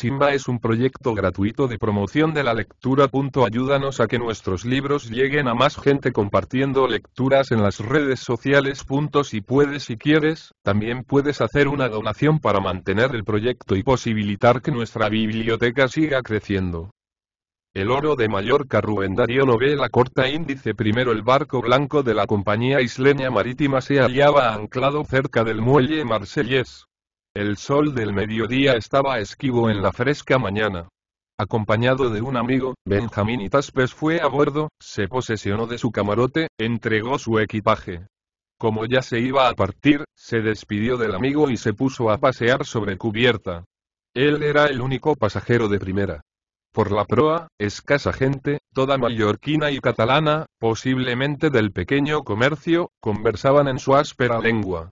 Simba es un proyecto gratuito de promoción de la lectura. Ayúdanos a que nuestros libros lleguen a más gente compartiendo lecturas en las redes sociales. Si puedes y quieres, también puedes hacer una donación para mantener el proyecto y posibilitar que nuestra biblioteca siga creciendo. El oro de Mallorca Rubén Darío novela corta índice primero el barco blanco de la compañía isleña marítima se hallaba anclado cerca del muelle marsellés. El sol del mediodía estaba esquivo en la fresca mañana. Acompañado de un amigo, Benjamín Itaspes fue a bordo, se posesionó de su camarote, entregó su equipaje. Como ya se iba a partir, se despidió del amigo y se puso a pasear sobre cubierta. Él era el único pasajero de primera. Por la proa, escasa gente, toda mallorquina y catalana, posiblemente del pequeño comercio, conversaban en su áspera lengua.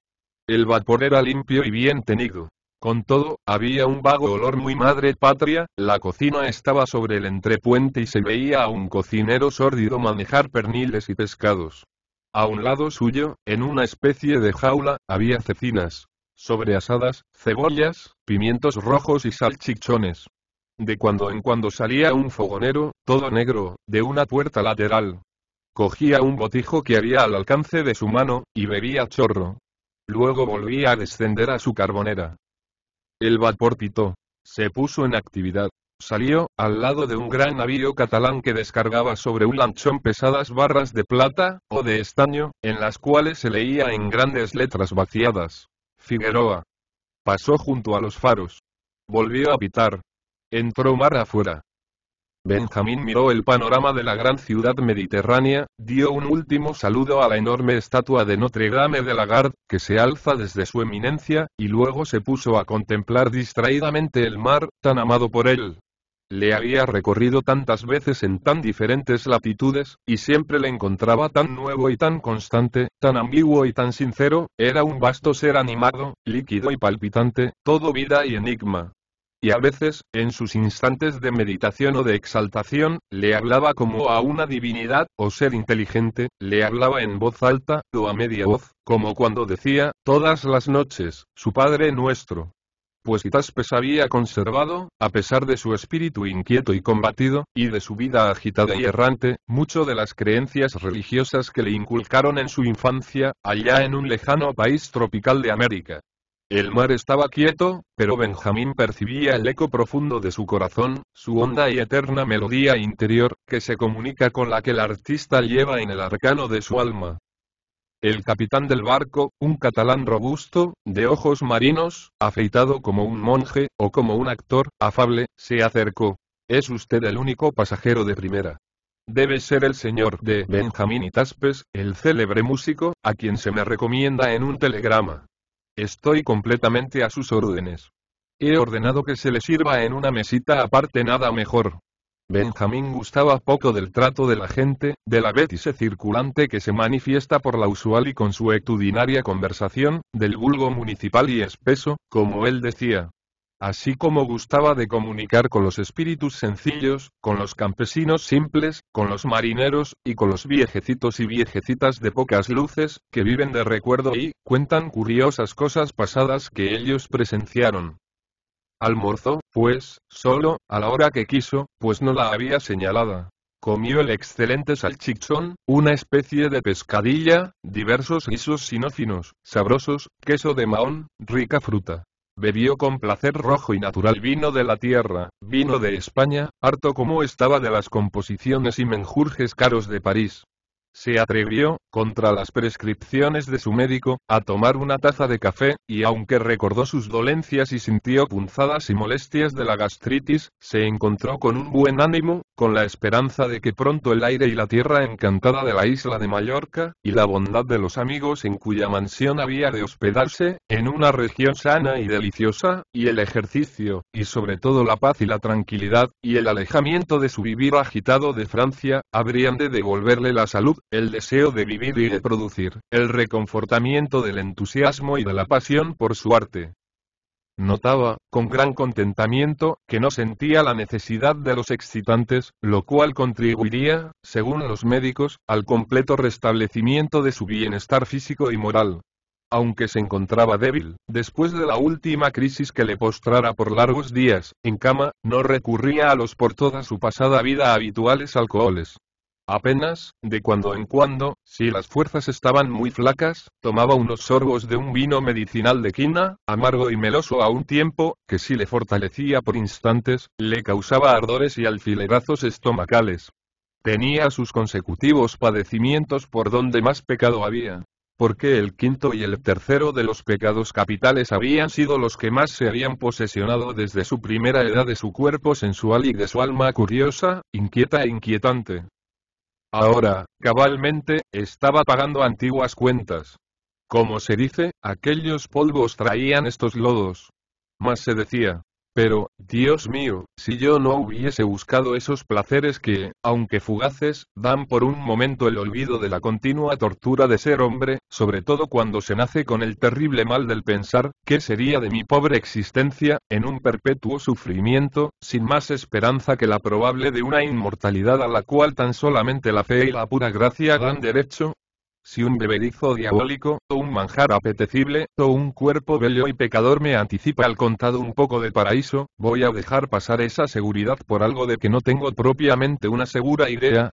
El vapor era limpio y bien tenido. Con todo, había un vago olor muy madre patria, la cocina estaba sobre el entrepuente y se veía a un cocinero sórdido manejar perniles y pescados. A un lado suyo, en una especie de jaula, había cecinas, sobreasadas, cebollas, pimientos rojos y salchichones. De cuando en cuando salía un fogonero, todo negro, de una puerta lateral. Cogía un botijo que había al alcance de su mano, y bebía chorro, Luego volvía a descender a su carbonera. El vapor pitó. Se puso en actividad. Salió, al lado de un gran navío catalán que descargaba sobre un lanchón pesadas barras de plata, o de estaño, en las cuales se leía en grandes letras vaciadas. Figueroa. Pasó junto a los faros. Volvió a pitar. Entró mar afuera. Benjamín miró el panorama de la gran ciudad mediterránea, dio un último saludo a la enorme estatua de Notre Dame de Lagarde, que se alza desde su eminencia, y luego se puso a contemplar distraídamente el mar, tan amado por él. Le había recorrido tantas veces en tan diferentes latitudes, y siempre le encontraba tan nuevo y tan constante, tan ambiguo y tan sincero, era un vasto ser animado, líquido y palpitante, todo vida y enigma y a veces, en sus instantes de meditación o de exaltación, le hablaba como a una divinidad, o ser inteligente, le hablaba en voz alta, o a media voz, como cuando decía, todas las noches, su Padre nuestro. Pues Itaspes había conservado, a pesar de su espíritu inquieto y combatido, y de su vida agitada y errante, mucho de las creencias religiosas que le inculcaron en su infancia, allá en un lejano país tropical de América. El mar estaba quieto, pero Benjamín percibía el eco profundo de su corazón, su honda y eterna melodía interior, que se comunica con la que el artista lleva en el arcano de su alma. El capitán del barco, un catalán robusto, de ojos marinos, afeitado como un monje, o como un actor, afable, se acercó. Es usted el único pasajero de primera. Debe ser el señor de Benjamín Itaspes, el célebre músico, a quien se me recomienda en un telegrama. Estoy completamente a sus órdenes. He ordenado que se le sirva en una mesita aparte nada mejor. Benjamín gustaba poco del trato de la gente, de la bétise circulante que se manifiesta por la usual y consuetudinaria conversación, del vulgo municipal y espeso, como él decía, así como gustaba de comunicar con los espíritus sencillos, con los campesinos simples, con los marineros, y con los viejecitos y viejecitas de pocas luces, que viven de recuerdo y cuentan curiosas cosas pasadas que ellos presenciaron. Almorzó, pues, solo, a la hora que quiso, pues no la había señalada. Comió el excelente salchichón, una especie de pescadilla, diversos guisos sinófinos, sabrosos, queso de mahón, rica fruta, Bebió con placer rojo y natural vino de la tierra, vino de España, harto como estaba de las composiciones y menjurjes caros de París. Se atrevió, contra las prescripciones de su médico, a tomar una taza de café, y aunque recordó sus dolencias y sintió punzadas y molestias de la gastritis, se encontró con un buen ánimo, con la esperanza de que pronto el aire y la tierra encantada de la isla de Mallorca, y la bondad de los amigos en cuya mansión había de hospedarse, en una región sana y deliciosa, y el ejercicio, y sobre todo la paz y la tranquilidad, y el alejamiento de su vivir agitado de Francia, habrían de devolverle la salud, el deseo de vivir y de producir, el reconfortamiento del entusiasmo y de la pasión por su arte, Notaba, con gran contentamiento, que no sentía la necesidad de los excitantes, lo cual contribuiría, según los médicos, al completo restablecimiento de su bienestar físico y moral. Aunque se encontraba débil, después de la última crisis que le postrara por largos días, en cama, no recurría a los por toda su pasada vida habituales alcoholes. Apenas, de cuando en cuando, si las fuerzas estaban muy flacas, tomaba unos sorbos de un vino medicinal de quina, amargo y meloso a un tiempo, que si le fortalecía por instantes, le causaba ardores y alfilerazos estomacales. Tenía sus consecutivos padecimientos por donde más pecado había. Porque el quinto y el tercero de los pecados capitales habían sido los que más se habían posesionado desde su primera edad de su cuerpo sensual y de su alma curiosa, inquieta e inquietante. Ahora, cabalmente, estaba pagando antiguas cuentas. Como se dice, aquellos polvos traían estos lodos. Mas se decía, pero, Dios mío, si yo no hubiese buscado esos placeres que, aunque fugaces, dan por un momento el olvido de la continua tortura de ser hombre, sobre todo cuando se nace con el terrible mal del pensar, ¿qué sería de mi pobre existencia, en un perpetuo sufrimiento, sin más esperanza que la probable de una inmortalidad a la cual tan solamente la fe y la pura gracia dan derecho? Si un bebedizo diabólico, o un manjar apetecible, o un cuerpo bello y pecador me anticipa al contado un poco de paraíso, voy a dejar pasar esa seguridad por algo de que no tengo propiamente una segura idea,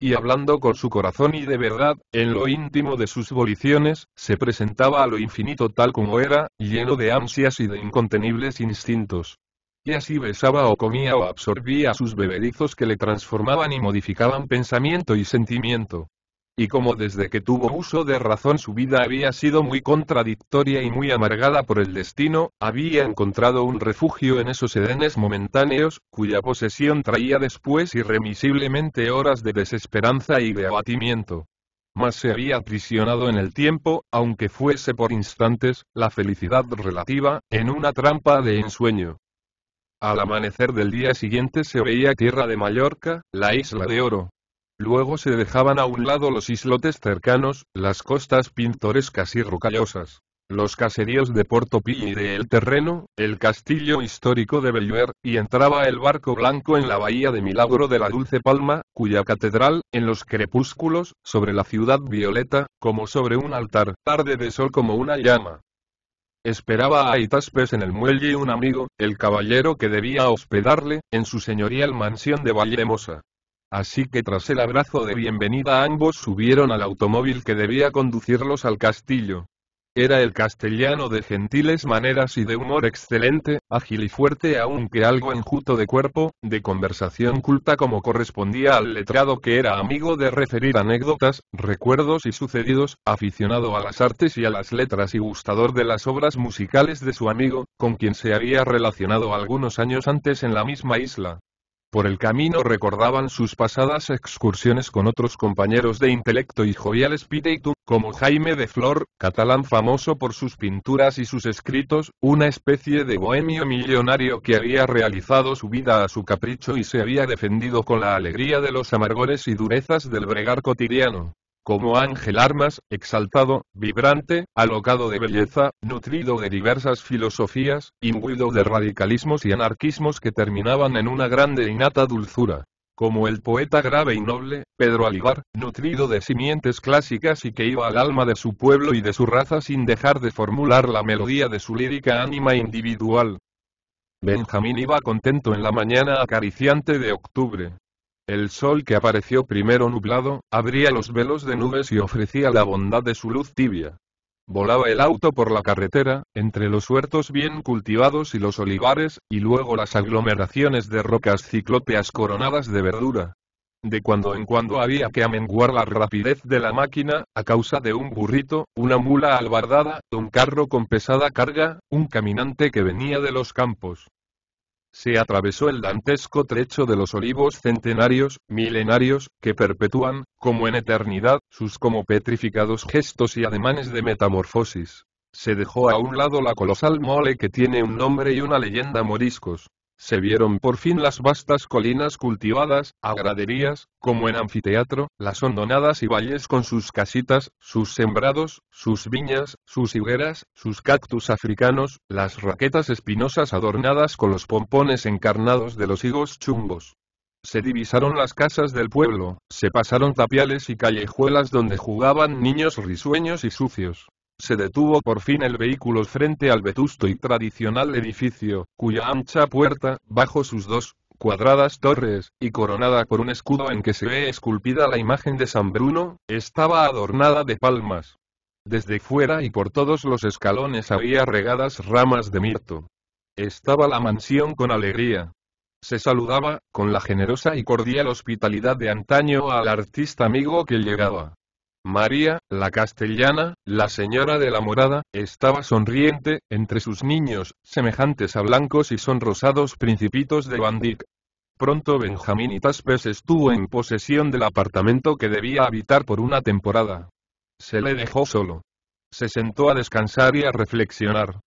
y hablando con su corazón y de verdad, en lo íntimo de sus voliciones, se presentaba a lo infinito tal como era, lleno de ansias y de incontenibles instintos. Y así besaba o comía o absorbía sus bebedizos que le transformaban y modificaban pensamiento y sentimiento y como desde que tuvo uso de razón su vida había sido muy contradictoria y muy amargada por el destino, había encontrado un refugio en esos edenes momentáneos, cuya posesión traía después irremisiblemente horas de desesperanza y de abatimiento. Mas se había aprisionado en el tiempo, aunque fuese por instantes, la felicidad relativa, en una trampa de ensueño. Al amanecer del día siguiente se veía tierra de Mallorca, la isla de oro, Luego se dejaban a un lado los islotes cercanos, las costas pintorescas y rocallosas, los caseríos de Pi y de El Terreno, el castillo histórico de Belluer, y entraba el barco blanco en la bahía de Milagro de la Dulce Palma, cuya catedral, en los crepúsculos, sobre la ciudad violeta, como sobre un altar, tarde de sol como una llama. Esperaba a Itaspes en el muelle y un amigo, el caballero que debía hospedarle, en su señorial mansión de Vallemosa. Así que tras el abrazo de bienvenida ambos subieron al automóvil que debía conducirlos al castillo. Era el castellano de gentiles maneras y de humor excelente, ágil y fuerte aunque algo enjuto de cuerpo, de conversación culta como correspondía al letrado que era amigo de referir anécdotas, recuerdos y sucedidos, aficionado a las artes y a las letras y gustador de las obras musicales de su amigo, con quien se había relacionado algunos años antes en la misma isla. Por el camino recordaban sus pasadas excursiones con otros compañeros de intelecto y joviales espíritu, como Jaime de Flor, catalán famoso por sus pinturas y sus escritos, una especie de bohemio millonario que había realizado su vida a su capricho y se había defendido con la alegría de los amargores y durezas del bregar cotidiano como ángel armas, exaltado, vibrante, alocado de belleza, nutrido de diversas filosofías, imbuido de radicalismos y anarquismos que terminaban en una grande e innata dulzura. Como el poeta grave y noble, Pedro Alibar, nutrido de simientes clásicas y que iba al alma de su pueblo y de su raza sin dejar de formular la melodía de su lírica ánima individual. Benjamín iba contento en la mañana acariciante de octubre, el sol que apareció primero nublado, abría los velos de nubes y ofrecía la bondad de su luz tibia. Volaba el auto por la carretera, entre los huertos bien cultivados y los olivares, y luego las aglomeraciones de rocas ciclópeas coronadas de verdura. De cuando en cuando había que amenguar la rapidez de la máquina, a causa de un burrito, una mula albardada, un carro con pesada carga, un caminante que venía de los campos se atravesó el dantesco trecho de los olivos centenarios, milenarios, que perpetúan, como en eternidad, sus como petrificados gestos y ademanes de metamorfosis. Se dejó a un lado la colosal mole que tiene un nombre y una leyenda moriscos. Se vieron por fin las vastas colinas cultivadas, a graderías, como en anfiteatro, las hondonadas y valles con sus casitas, sus sembrados, sus viñas, sus higueras, sus cactus africanos, las raquetas espinosas adornadas con los pompones encarnados de los higos chumbos. Se divisaron las casas del pueblo, se pasaron tapiales y callejuelas donde jugaban niños risueños y sucios. Se detuvo por fin el vehículo frente al vetusto y tradicional edificio, cuya ancha puerta, bajo sus dos cuadradas torres, y coronada por un escudo en que se ve esculpida la imagen de San Bruno, estaba adornada de palmas. Desde fuera y por todos los escalones había regadas ramas de mirto. Estaba la mansión con alegría. Se saludaba, con la generosa y cordial hospitalidad de antaño al artista amigo que llegaba. María, la castellana, la señora de la morada, estaba sonriente, entre sus niños, semejantes a blancos y sonrosados principitos de Bandic. Pronto Benjamín y Taspes estuvo en posesión del apartamento que debía habitar por una temporada. Se le dejó solo. Se sentó a descansar y a reflexionar.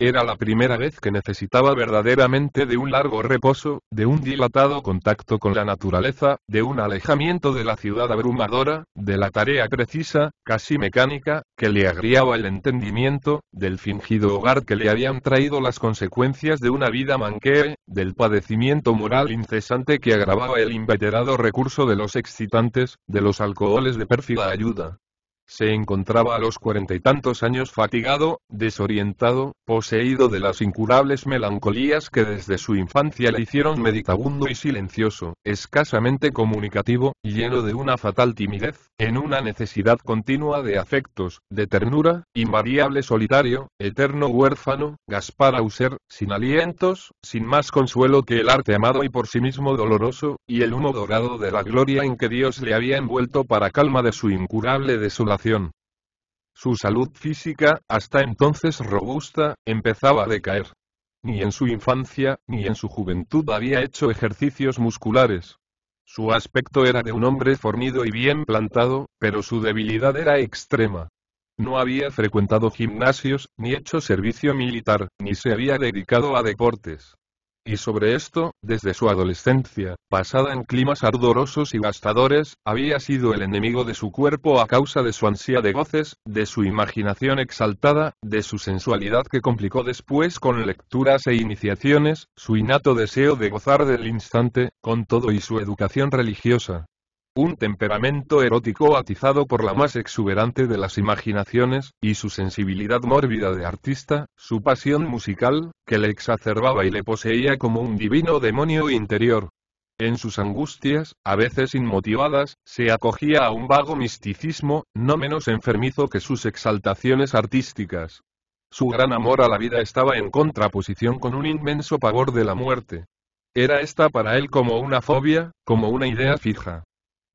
Era la primera vez que necesitaba verdaderamente de un largo reposo, de un dilatado contacto con la naturaleza, de un alejamiento de la ciudad abrumadora, de la tarea precisa, casi mecánica, que le agriaba el entendimiento, del fingido hogar que le habían traído las consecuencias de una vida manquee, del padecimiento moral incesante que agravaba el inveterado recurso de los excitantes, de los alcoholes de pérfida ayuda. Se encontraba a los cuarenta y tantos años fatigado, desorientado, poseído de las incurables melancolías que desde su infancia le hicieron meditabundo y silencioso, escasamente comunicativo, lleno de una fatal timidez, en una necesidad continua de afectos, de ternura, invariable solitario, eterno huérfano, Gaspar Auser, sin alientos, sin más consuelo que el arte amado y por sí mismo doloroso, y el humo dorado de la gloria en que Dios le había envuelto para calma de su incurable desolación su salud física, hasta entonces robusta, empezaba a decaer. Ni en su infancia, ni en su juventud había hecho ejercicios musculares. Su aspecto era de un hombre fornido y bien plantado, pero su debilidad era extrema. No había frecuentado gimnasios, ni hecho servicio militar, ni se había dedicado a deportes y sobre esto, desde su adolescencia, pasada en climas ardorosos y gastadores, había sido el enemigo de su cuerpo a causa de su ansia de goces, de su imaginación exaltada, de su sensualidad que complicó después con lecturas e iniciaciones, su innato deseo de gozar del instante, con todo y su educación religiosa, un temperamento erótico atizado por la más exuberante de las imaginaciones, y su sensibilidad mórbida de artista, su pasión musical, que le exacerbaba y le poseía como un divino demonio interior. En sus angustias, a veces inmotivadas, se acogía a un vago misticismo, no menos enfermizo que sus exaltaciones artísticas. Su gran amor a la vida estaba en contraposición con un inmenso pavor de la muerte. Era esta para él como una fobia, como una idea fija.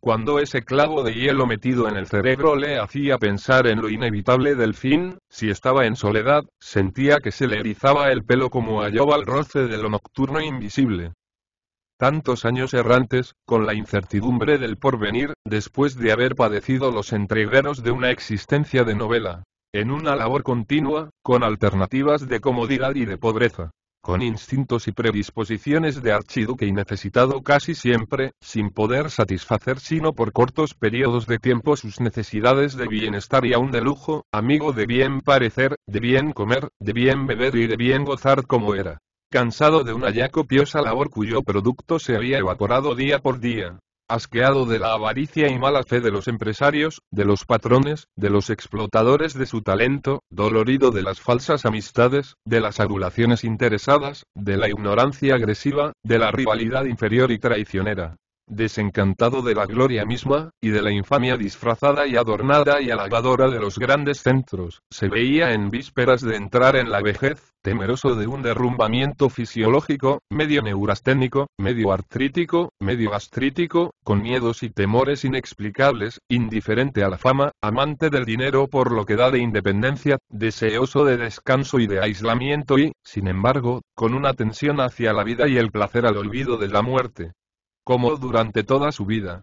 Cuando ese clavo de hielo metido en el cerebro le hacía pensar en lo inevitable del fin, si estaba en soledad, sentía que se le erizaba el pelo como hallaba el roce de lo nocturno invisible. Tantos años errantes, con la incertidumbre del porvenir, después de haber padecido los entregueros de una existencia de novela. En una labor continua, con alternativas de comodidad y de pobreza con instintos y predisposiciones de archiduque y necesitado casi siempre, sin poder satisfacer sino por cortos periodos de tiempo sus necesidades de bienestar y aún de lujo, amigo de bien parecer, de bien comer, de bien beber y de bien gozar como era. Cansado de una ya copiosa labor cuyo producto se había evaporado día por día, asqueado de la avaricia y mala fe de los empresarios, de los patrones, de los explotadores de su talento, dolorido de las falsas amistades, de las adulaciones interesadas, de la ignorancia agresiva, de la rivalidad inferior y traicionera, desencantado de la gloria misma, y de la infamia disfrazada y adornada y halagadora de los grandes centros, se veía en vísperas de entrar en la vejez, temeroso de un derrumbamiento fisiológico, medio neurasténico, medio artrítico, medio gastrítico, con miedos y temores inexplicables, indiferente a la fama, amante del dinero por lo que da de independencia, deseoso de descanso y de aislamiento y, sin embargo, con una tensión hacia la vida y el placer al olvido de la muerte, como durante toda su vida.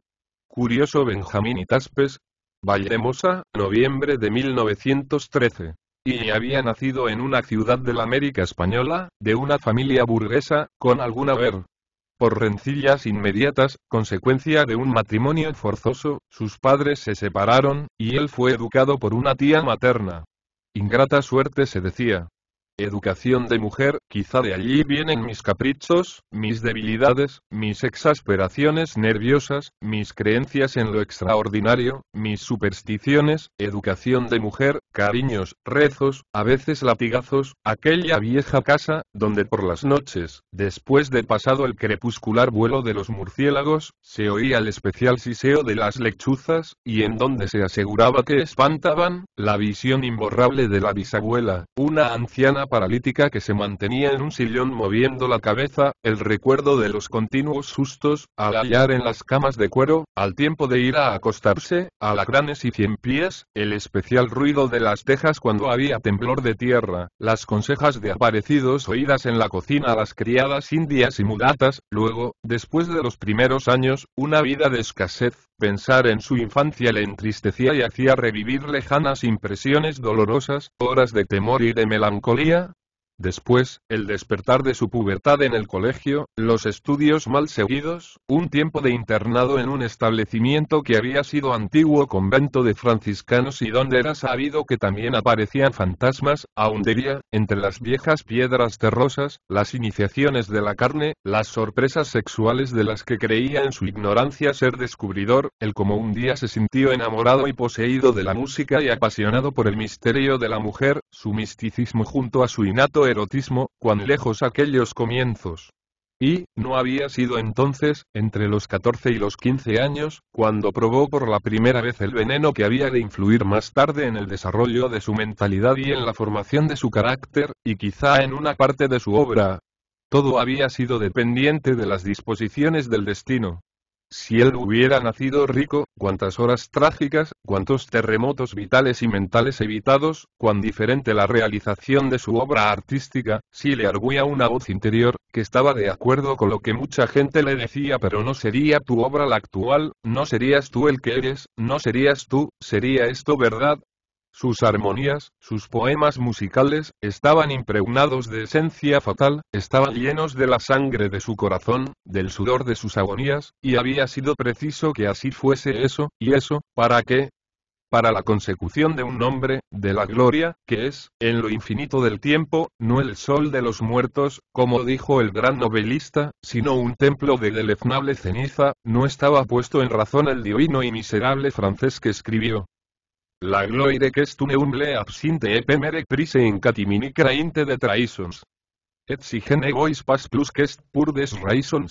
Curioso Benjamín Itaspes, Vallemosa, noviembre de 1913. Y había nacido en una ciudad de la América Española, de una familia burguesa, con alguna haber. Por rencillas inmediatas, consecuencia de un matrimonio forzoso, sus padres se separaron, y él fue educado por una tía materna. Ingrata suerte se decía. Educación de mujer, quizá de allí vienen mis caprichos, mis debilidades, mis exasperaciones nerviosas, mis creencias en lo extraordinario, mis supersticiones, educación de mujer, cariños, rezos, a veces latigazos, aquella vieja casa, donde por las noches, después de pasado el crepuscular vuelo de los murciélagos, se oía el especial siseo de las lechuzas, y en donde se aseguraba que espantaban, la visión imborrable de la bisabuela, una anciana paralítica que se mantenía en un sillón moviendo la cabeza, el recuerdo de los continuos sustos, al hallar en las camas de cuero, al tiempo de ir a acostarse, alacranes y cien pies, el especial ruido de las tejas cuando había temblor de tierra, las consejas de aparecidos oídas en la cocina a las criadas indias y mudatas, luego, después de los primeros años, una vida de escasez, Pensar en su infancia le entristecía y hacía revivir lejanas impresiones dolorosas, horas de temor y de melancolía, Después, el despertar de su pubertad en el colegio, los estudios mal seguidos, un tiempo de internado en un establecimiento que había sido antiguo convento de franciscanos y donde era sabido que también aparecían fantasmas, día, entre las viejas piedras terrosas, las iniciaciones de la carne, las sorpresas sexuales de las que creía en su ignorancia ser descubridor, el como un día se sintió enamorado y poseído de la música y apasionado por el misterio de la mujer, su misticismo junto a su innato erotismo, cuán lejos aquellos comienzos. Y, no había sido entonces, entre los 14 y los 15 años, cuando probó por la primera vez el veneno que había de influir más tarde en el desarrollo de su mentalidad y en la formación de su carácter, y quizá en una parte de su obra. Todo había sido dependiente de las disposiciones del destino. Si él hubiera nacido rico, cuántas horas trágicas, cuántos terremotos vitales y mentales evitados, cuán diferente la realización de su obra artística, si le arguía una voz interior, que estaba de acuerdo con lo que mucha gente le decía pero no sería tu obra la actual, no serías tú el que eres, no serías tú, sería esto verdad, sus armonías, sus poemas musicales, estaban impregnados de esencia fatal, estaban llenos de la sangre de su corazón, del sudor de sus agonías, y había sido preciso que así fuese eso, y eso, ¿para qué? Para la consecución de un nombre, de la gloria, que es, en lo infinito del tiempo, no el sol de los muertos, como dijo el gran novelista, sino un templo de deleznable ceniza, no estaba puesto en razón el divino y miserable francés que escribió, la gloire une humble absinte et prise in catimini crainte de traisons. Et si egois pas plus qu'est pur des raisons.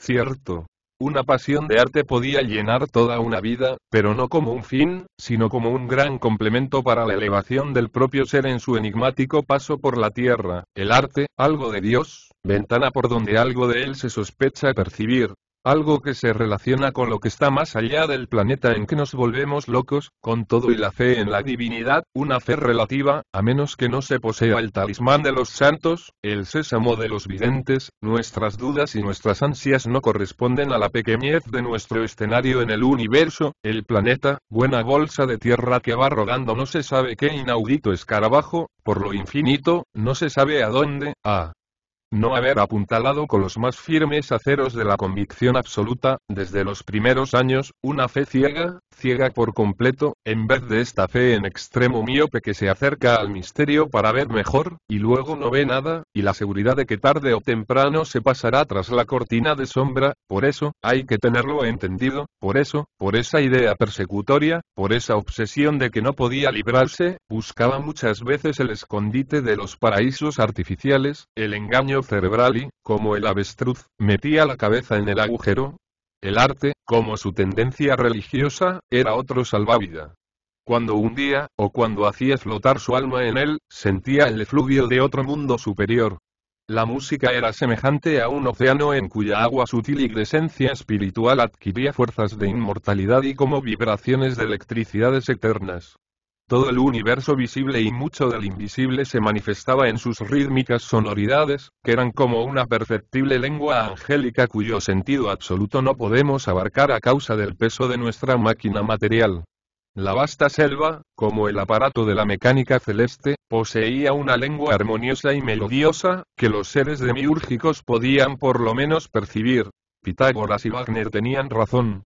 Cierto. Una pasión de arte podía llenar toda una vida, pero no como un fin, sino como un gran complemento para la elevación del propio ser en su enigmático paso por la tierra. El arte, algo de Dios, ventana por donde algo de él se sospecha percibir, algo que se relaciona con lo que está más allá del planeta en que nos volvemos locos, con todo y la fe en la divinidad, una fe relativa, a menos que no se posea el talismán de los santos, el sésamo de los videntes, nuestras dudas y nuestras ansias no corresponden a la pequeñez de nuestro escenario en el universo, el planeta, buena bolsa de tierra que va rodando no se sabe qué inaudito escarabajo, por lo infinito, no se sabe a dónde, a no haber apuntalado con los más firmes aceros de la convicción absoluta, desde los primeros años, una fe ciega, ciega por completo, en vez de esta fe en extremo miope que se acerca al misterio para ver mejor, y luego no ve nada, y la seguridad de que tarde o temprano se pasará tras la cortina de sombra, por eso, hay que tenerlo entendido, por eso, por esa idea persecutoria, por esa obsesión de que no podía librarse, buscaba muchas veces el escondite de los paraísos artificiales, el engaño cerebral y, como el avestruz, metía la cabeza en el agujero. El arte, como su tendencia religiosa, era otro salvavida. Cuando hundía, o cuando hacía flotar su alma en él, sentía el efluvio de otro mundo superior. La música era semejante a un océano en cuya agua sutil y esencia espiritual adquiría fuerzas de inmortalidad y como vibraciones de electricidades eternas. Todo el universo visible y mucho del invisible se manifestaba en sus rítmicas sonoridades, que eran como una perceptible lengua angélica cuyo sentido absoluto no podemos abarcar a causa del peso de nuestra máquina material. La vasta selva, como el aparato de la mecánica celeste, poseía una lengua armoniosa y melodiosa, que los seres demiúrgicos podían por lo menos percibir. Pitágoras y Wagner tenían razón,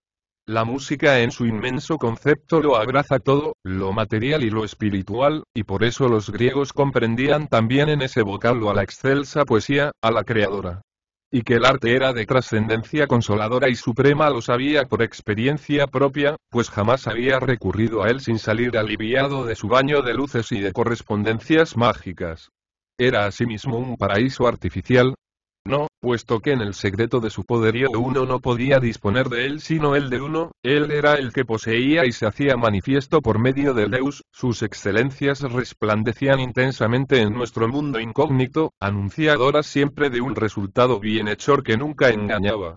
la música en su inmenso concepto lo abraza todo, lo material y lo espiritual, y por eso los griegos comprendían también en ese vocablo a la excelsa poesía, a la creadora. Y que el arte era de trascendencia consoladora y suprema lo sabía por experiencia propia, pues jamás había recurrido a él sin salir aliviado de su baño de luces y de correspondencias mágicas. Era asimismo un paraíso artificial, no, puesto que en el secreto de su poderío uno no podía disponer de él sino el de uno, él era el que poseía y se hacía manifiesto por medio del Deus, sus excelencias resplandecían intensamente en nuestro mundo incógnito, anunciadoras siempre de un resultado bienhechor que nunca engañaba.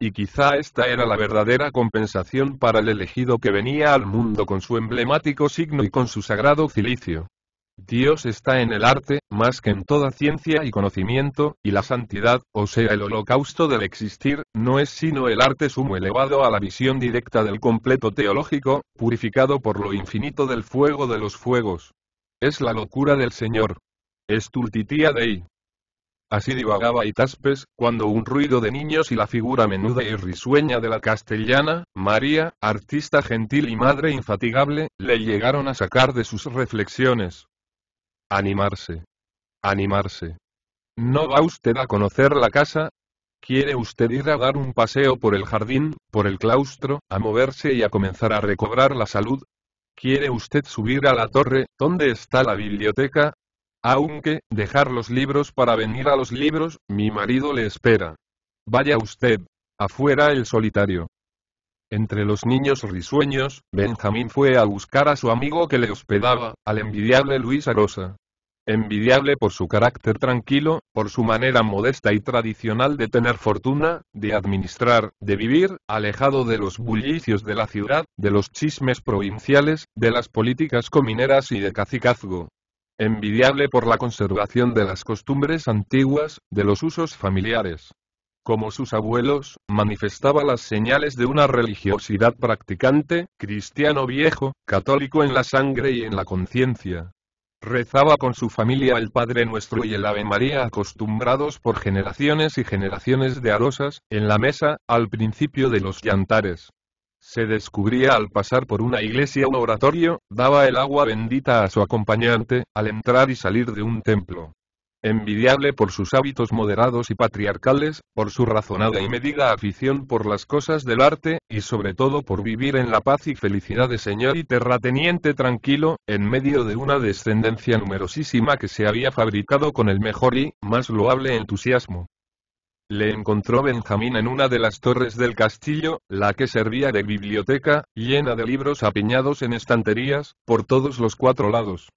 Y quizá esta era la verdadera compensación para el elegido que venía al mundo con su emblemático signo y con su sagrado cilicio. Dios está en el arte, más que en toda ciencia y conocimiento, y la santidad, o sea el holocausto del existir, no es sino el arte sumo elevado a la visión directa del completo teológico, purificado por lo infinito del fuego de los fuegos. Es la locura del Señor. Es Estultitia Dei. Así divagaba Itaspes, cuando un ruido de niños y la figura menuda y risueña de la castellana, María, artista gentil y madre infatigable, le llegaron a sacar de sus reflexiones. Animarse. Animarse. ¿No va usted a conocer la casa? ¿Quiere usted ir a dar un paseo por el jardín, por el claustro, a moverse y a comenzar a recobrar la salud? ¿Quiere usted subir a la torre, donde está la biblioteca? Aunque, dejar los libros para venir a los libros, mi marido le espera. Vaya usted. Afuera el solitario. Entre los niños risueños, Benjamín fue a buscar a su amigo que le hospedaba, al envidiable Luis Arosa. Envidiable por su carácter tranquilo, por su manera modesta y tradicional de tener fortuna, de administrar, de vivir, alejado de los bullicios de la ciudad, de los chismes provinciales, de las políticas comineras y de cacicazgo. Envidiable por la conservación de las costumbres antiguas, de los usos familiares como sus abuelos, manifestaba las señales de una religiosidad practicante, cristiano viejo, católico en la sangre y en la conciencia. Rezaba con su familia el Padre Nuestro y el Ave María acostumbrados por generaciones y generaciones de arosas, en la mesa, al principio de los llantares. Se descubría al pasar por una iglesia o oratorio, daba el agua bendita a su acompañante, al entrar y salir de un templo envidiable por sus hábitos moderados y patriarcales, por su razonada y medida afición por las cosas del arte, y sobre todo por vivir en la paz y felicidad de señor y terrateniente tranquilo, en medio de una descendencia numerosísima que se había fabricado con el mejor y, más loable entusiasmo. Le encontró Benjamín en una de las torres del castillo, la que servía de biblioteca, llena de libros apiñados en estanterías, por todos los cuatro lados.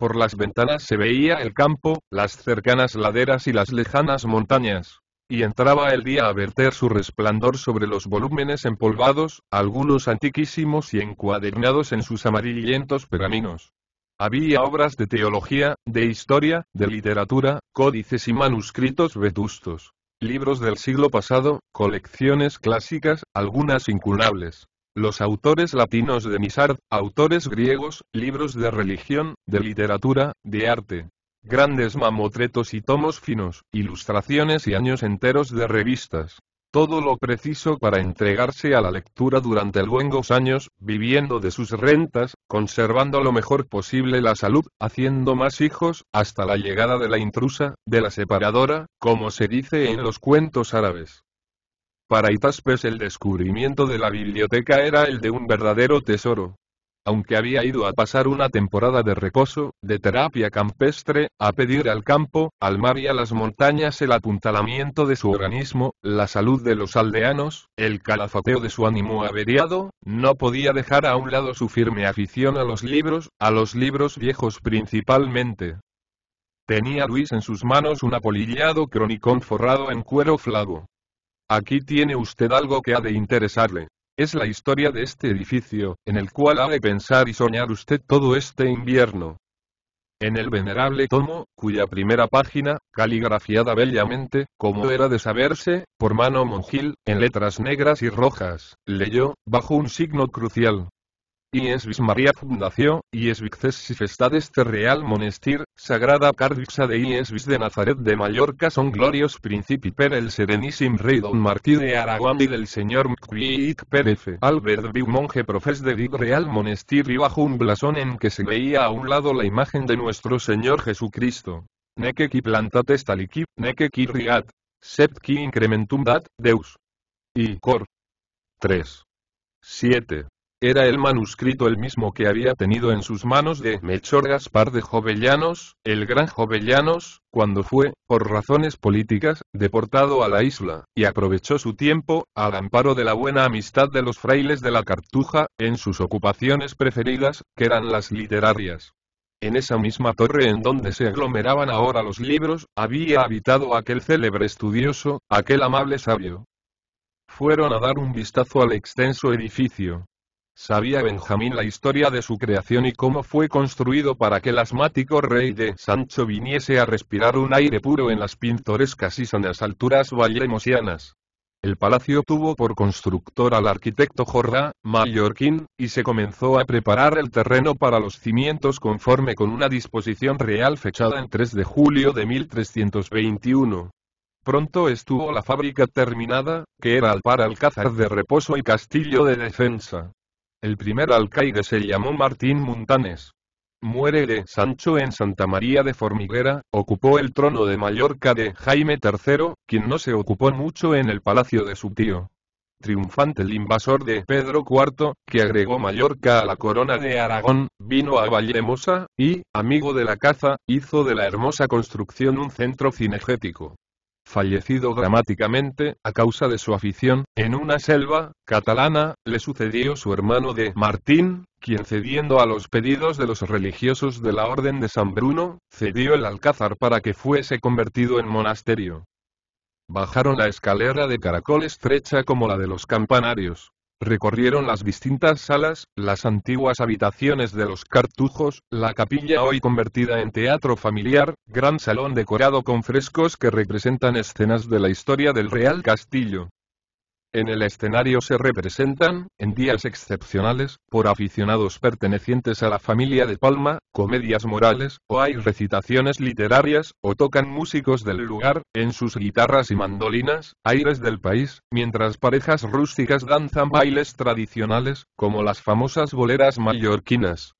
Por las ventanas se veía el campo, las cercanas laderas y las lejanas montañas. Y entraba el día a verter su resplandor sobre los volúmenes empolvados, algunos antiquísimos y encuadernados en sus amarillentos pergaminos. Había obras de teología, de historia, de literatura, códices y manuscritos vetustos. Libros del siglo pasado, colecciones clásicas, algunas inculnables. Los autores latinos de Misard, autores griegos, libros de religión, de literatura, de arte. Grandes mamotretos y tomos finos, ilustraciones y años enteros de revistas. Todo lo preciso para entregarse a la lectura durante luengos años, viviendo de sus rentas, conservando lo mejor posible la salud, haciendo más hijos, hasta la llegada de la intrusa, de la separadora, como se dice en los cuentos árabes. Para Itaspes el descubrimiento de la biblioteca era el de un verdadero tesoro. Aunque había ido a pasar una temporada de reposo, de terapia campestre, a pedir al campo, al mar y a las montañas el apuntalamiento de su organismo, la salud de los aldeanos, el calafateo de su ánimo averiado, no podía dejar a un lado su firme afición a los libros, a los libros viejos principalmente. Tenía Luis en sus manos un apolillado cronicón forrado en cuero flago. Aquí tiene usted algo que ha de interesarle. Es la historia de este edificio, en el cual ha de pensar y soñar usted todo este invierno. En el venerable tomo, cuya primera página, caligrafiada bellamente, como era de saberse, por mano monjil, en letras negras y rojas, leyó, bajo un signo crucial, vis Maria Fundació, y Festades de Real Monestir, Sagrada Cardixa de vis de Nazaret de Mallorca son glorios PRINCIPI per el Serenísimo Rey Don Martí de Aragón y del Señor Mquic Perefe Albert Viu Monje Profes de Dig Real Monestir y bajo un blasón en que se veía a un lado la imagen de nuestro Señor Jesucristo. Nequequi plantates neque qui rigat, QUI incrementum dat, Deus. Y cor. 3. 7. Era el manuscrito el mismo que había tenido en sus manos de Melchor Gaspar de Jovellanos, el gran Jovellanos, cuando fue, por razones políticas, deportado a la isla, y aprovechó su tiempo, al amparo de la buena amistad de los frailes de la Cartuja, en sus ocupaciones preferidas, que eran las literarias. En esa misma torre en donde se aglomeraban ahora los libros, había habitado aquel célebre estudioso, aquel amable sabio. Fueron a dar un vistazo al extenso edificio, Sabía Benjamín la historia de su creación y cómo fue construido para que el asmático rey de Sancho viniese a respirar un aire puro en las pintorescas y sanas alturas vallemosianas. El palacio tuvo por constructor al arquitecto Jorra, mallorquín, y se comenzó a preparar el terreno para los cimientos conforme con una disposición real fechada en 3 de julio de 1321. Pronto estuvo la fábrica terminada, que era al par Alcázar de Reposo y Castillo de Defensa. El primer alcaide se llamó Martín Montanes. Muere de Sancho en Santa María de Formiguera, ocupó el trono de Mallorca de Jaime III, quien no se ocupó mucho en el palacio de su tío. Triunfante el invasor de Pedro IV, que agregó Mallorca a la corona de Aragón, vino a Vallemosa, y, amigo de la caza, hizo de la hermosa construcción un centro cinegético fallecido dramáticamente, a causa de su afición, en una selva, catalana, le sucedió su hermano de Martín, quien cediendo a los pedidos de los religiosos de la Orden de San Bruno, cedió el alcázar para que fuese convertido en monasterio. Bajaron la escalera de caracol estrecha como la de los campanarios, Recorrieron las distintas salas, las antiguas habitaciones de los cartujos, la capilla hoy convertida en teatro familiar, gran salón decorado con frescos que representan escenas de la historia del Real Castillo, en el escenario se representan, en días excepcionales, por aficionados pertenecientes a la familia de Palma, comedias morales, o hay recitaciones literarias, o tocan músicos del lugar, en sus guitarras y mandolinas, aires del país, mientras parejas rústicas danzan bailes tradicionales, como las famosas boleras mallorquinas.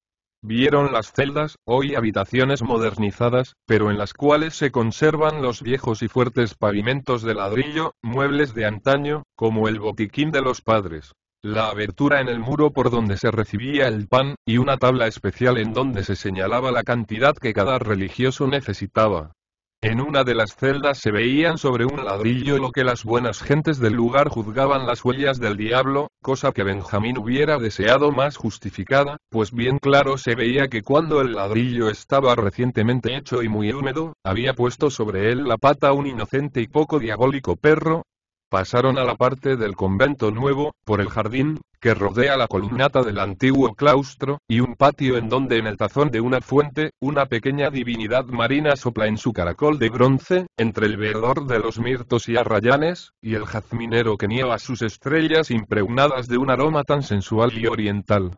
Vieron las celdas, hoy habitaciones modernizadas, pero en las cuales se conservan los viejos y fuertes pavimentos de ladrillo, muebles de antaño, como el botiquín de los padres la abertura en el muro por donde se recibía el pan, y una tabla especial en donde se señalaba la cantidad que cada religioso necesitaba. En una de las celdas se veían sobre un ladrillo lo que las buenas gentes del lugar juzgaban las huellas del diablo, cosa que Benjamín hubiera deseado más justificada, pues bien claro se veía que cuando el ladrillo estaba recientemente hecho y muy húmedo, había puesto sobre él la pata un inocente y poco diabólico perro, pasaron a la parte del convento nuevo, por el jardín, que rodea la columnata del antiguo claustro, y un patio en donde en el tazón de una fuente, una pequeña divinidad marina sopla en su caracol de bronce, entre el verdor de los mirtos y arrayanes, y el jazminero que nieva sus estrellas impregnadas de un aroma tan sensual y oriental.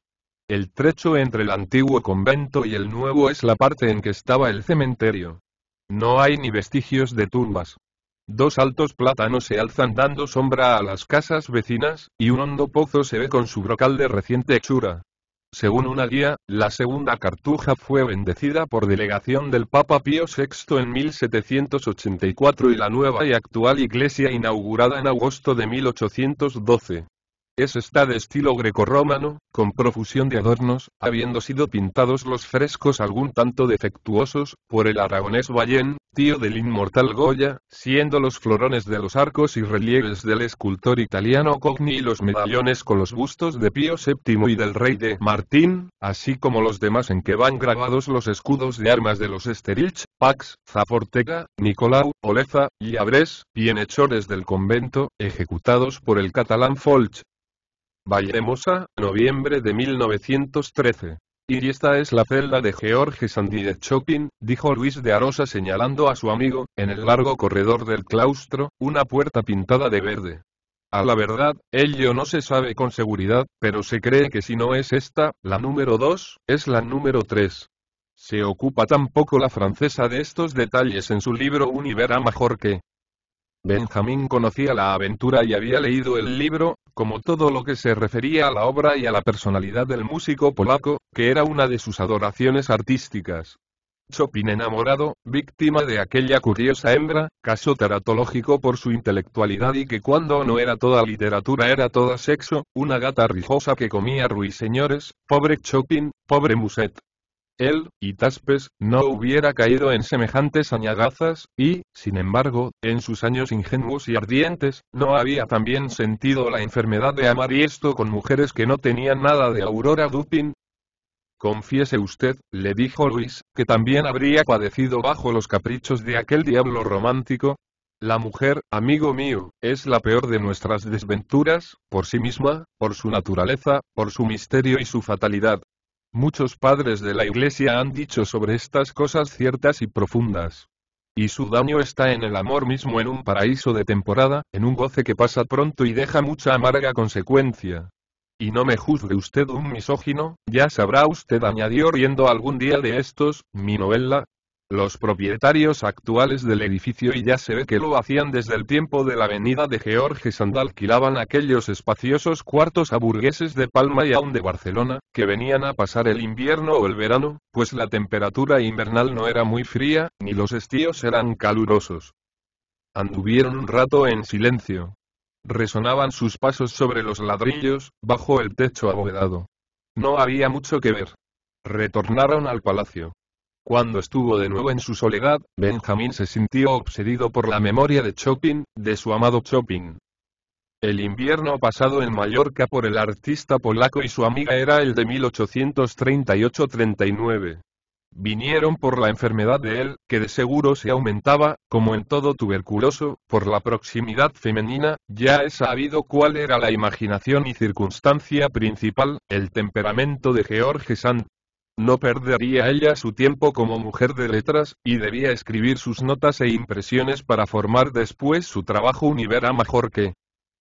El trecho entre el antiguo convento y el nuevo es la parte en que estaba el cementerio. No hay ni vestigios de tumbas. Dos altos plátanos se alzan dando sombra a las casas vecinas, y un hondo pozo se ve con su brocal de reciente hechura. Según una guía, la segunda cartuja fue bendecida por delegación del Papa Pío VI en 1784 y la nueva y actual iglesia inaugurada en agosto de 1812. Es está de estilo grecorromano, con profusión de adornos, habiendo sido pintados los frescos algún tanto defectuosos, por el aragonés Ballén, tío del inmortal Goya, siendo los florones de los arcos y relieves del escultor italiano Cogni y los medallones con los bustos de Pío VII y del rey de Martín, así como los demás en que van grabados los escudos de armas de los Esterich, Pax, Zafortega, Nicolau, Oleza, y Abrés, bienhechores del convento, ejecutados por el catalán Folch, Valdemosa, noviembre de 1913. Y esta es la celda de George Chopin», dijo Luis de Arosa señalando a su amigo, en el largo corredor del claustro, una puerta pintada de verde. A la verdad, ello no se sabe con seguridad, pero se cree que si no es esta, la número 2, es la número 3. Se ocupa tampoco la francesa de estos detalles en su libro Univera Mejor que Benjamín conocía la aventura y había leído el libro, como todo lo que se refería a la obra y a la personalidad del músico polaco, que era una de sus adoraciones artísticas. Chopin enamorado, víctima de aquella curiosa hembra, caso teratológico por su intelectualidad y que cuando no era toda literatura era toda sexo, una gata rijosa que comía ruiseñores, pobre Chopin, pobre Muset él, y Taspes, no hubiera caído en semejantes añagazas, y, sin embargo, en sus años ingenuos y ardientes, no había también sentido la enfermedad de amar y esto con mujeres que no tenían nada de Aurora Dupin. Confiese usted, le dijo Luis, que también habría padecido bajo los caprichos de aquel diablo romántico, la mujer, amigo mío, es la peor de nuestras desventuras, por sí misma, por su naturaleza, por su misterio y su fatalidad, Muchos padres de la Iglesia han dicho sobre estas cosas ciertas y profundas. Y su daño está en el amor mismo en un paraíso de temporada, en un goce que pasa pronto y deja mucha amarga consecuencia. Y no me juzgue usted un misógino, ya sabrá usted, añadió riendo algún día de estos, mi novela, los propietarios actuales del edificio y ya se ve que lo hacían desde el tiempo de la avenida de George Sand alquilaban aquellos espaciosos cuartos a burgueses de Palma y aún de Barcelona, que venían a pasar el invierno o el verano, pues la temperatura invernal no era muy fría, ni los estíos eran calurosos. Anduvieron un rato en silencio. Resonaban sus pasos sobre los ladrillos, bajo el techo abovedado. No había mucho que ver. Retornaron al palacio. Cuando estuvo de nuevo en su soledad, Benjamin se sintió obsedido por la memoria de Chopin, de su amado Chopin. El invierno pasado en Mallorca por el artista polaco y su amiga era el de 1838-39. Vinieron por la enfermedad de él, que de seguro se aumentaba, como en todo tuberculoso, por la proximidad femenina, ya he sabido cuál era la imaginación y circunstancia principal, el temperamento de George Sand, no perdería ella su tiempo como mujer de letras, y debía escribir sus notas e impresiones para formar después su trabajo Univera que.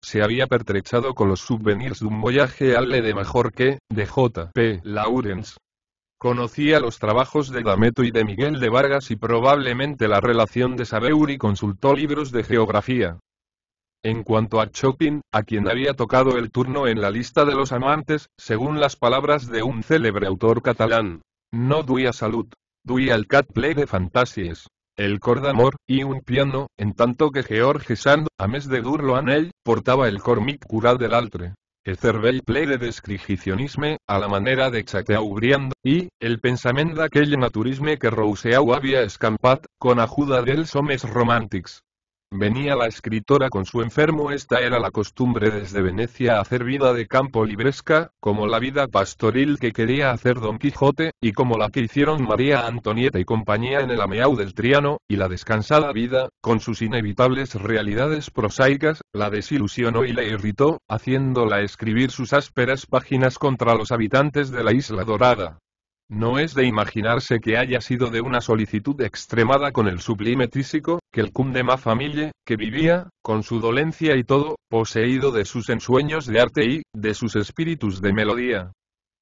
Se había pertrechado con los souvenirs de un voyage al Le de Majorque, de J.P. Lawrence. Conocía los trabajos de Dameto y de Miguel de Vargas y probablemente la relación de Sabeuri consultó libros de geografía, en cuanto a Chopin, a quien había tocado el turno en la lista de los amantes, según las palabras de un célebre autor catalán, no duía salud, duía el cat play de fantasies, el cor amor, y un piano, en tanto que George Sand, a mes de Durlo portaba el cor mic cural del altre. El cervell play de descrigicionisme, a la manera de Chateaubriand, y, el pensament aquel naturisme que Rousseau había escampat, con ayuda del Somes Romantics. Venía la escritora con su enfermo. Esta era la costumbre desde Venecia hacer vida de campo libresca, como la vida pastoril que quería hacer Don Quijote, y como la que hicieron María Antonieta y compañía en el Ameau del Triano, y la descansada vida, con sus inevitables realidades prosaicas, la desilusionó y la irritó, haciéndola escribir sus ásperas páginas contra los habitantes de la Isla Dorada. No es de imaginarse que haya sido de una solicitud extremada con el sublime tísico, que el cum de ma familia, que vivía, con su dolencia y todo, poseído de sus ensueños de arte y, de sus espíritus de melodía.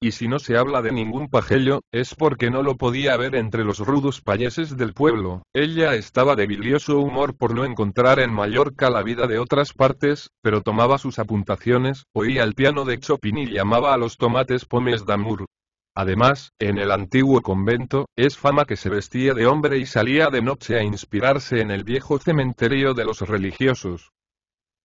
Y si no se habla de ningún pajello, es porque no lo podía ver entre los rudos payeses del pueblo. Ella estaba de bilioso humor por no encontrar en Mallorca la vida de otras partes, pero tomaba sus apuntaciones, oía el piano de Chopin y llamaba a los tomates pomes d'amour. Además, en el antiguo convento, es fama que se vestía de hombre y salía de noche a inspirarse en el viejo cementerio de los religiosos.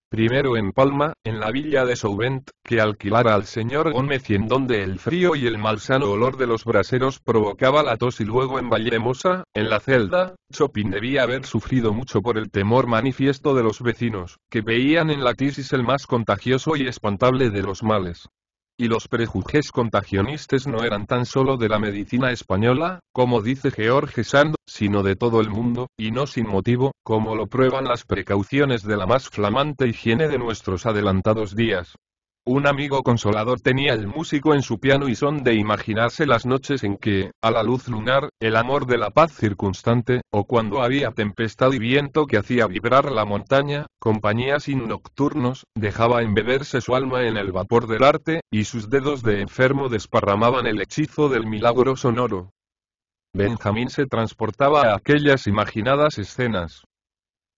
Primero en Palma, en la villa de Souvent, que alquilara al señor Gómez en donde el frío y el malsano olor de los braseros provocaba la tos y luego en Vallemosa, en la celda, Chopin debía haber sufrido mucho por el temor manifiesto de los vecinos, que veían en la tisis el más contagioso y espantable de los males y los prejujes contagionistas no eran tan solo de la medicina española, como dice George Sand, sino de todo el mundo, y no sin motivo, como lo prueban las precauciones de la más flamante higiene de nuestros adelantados días. Un amigo consolador tenía el músico en su piano y son de imaginarse las noches en que, a la luz lunar, el amor de la paz circunstante, o cuando había tempestad y viento que hacía vibrar la montaña, compañías sin nocturnos, dejaba embeberse su alma en el vapor del arte, y sus dedos de enfermo desparramaban el hechizo del milagro sonoro. Benjamín se transportaba a aquellas imaginadas escenas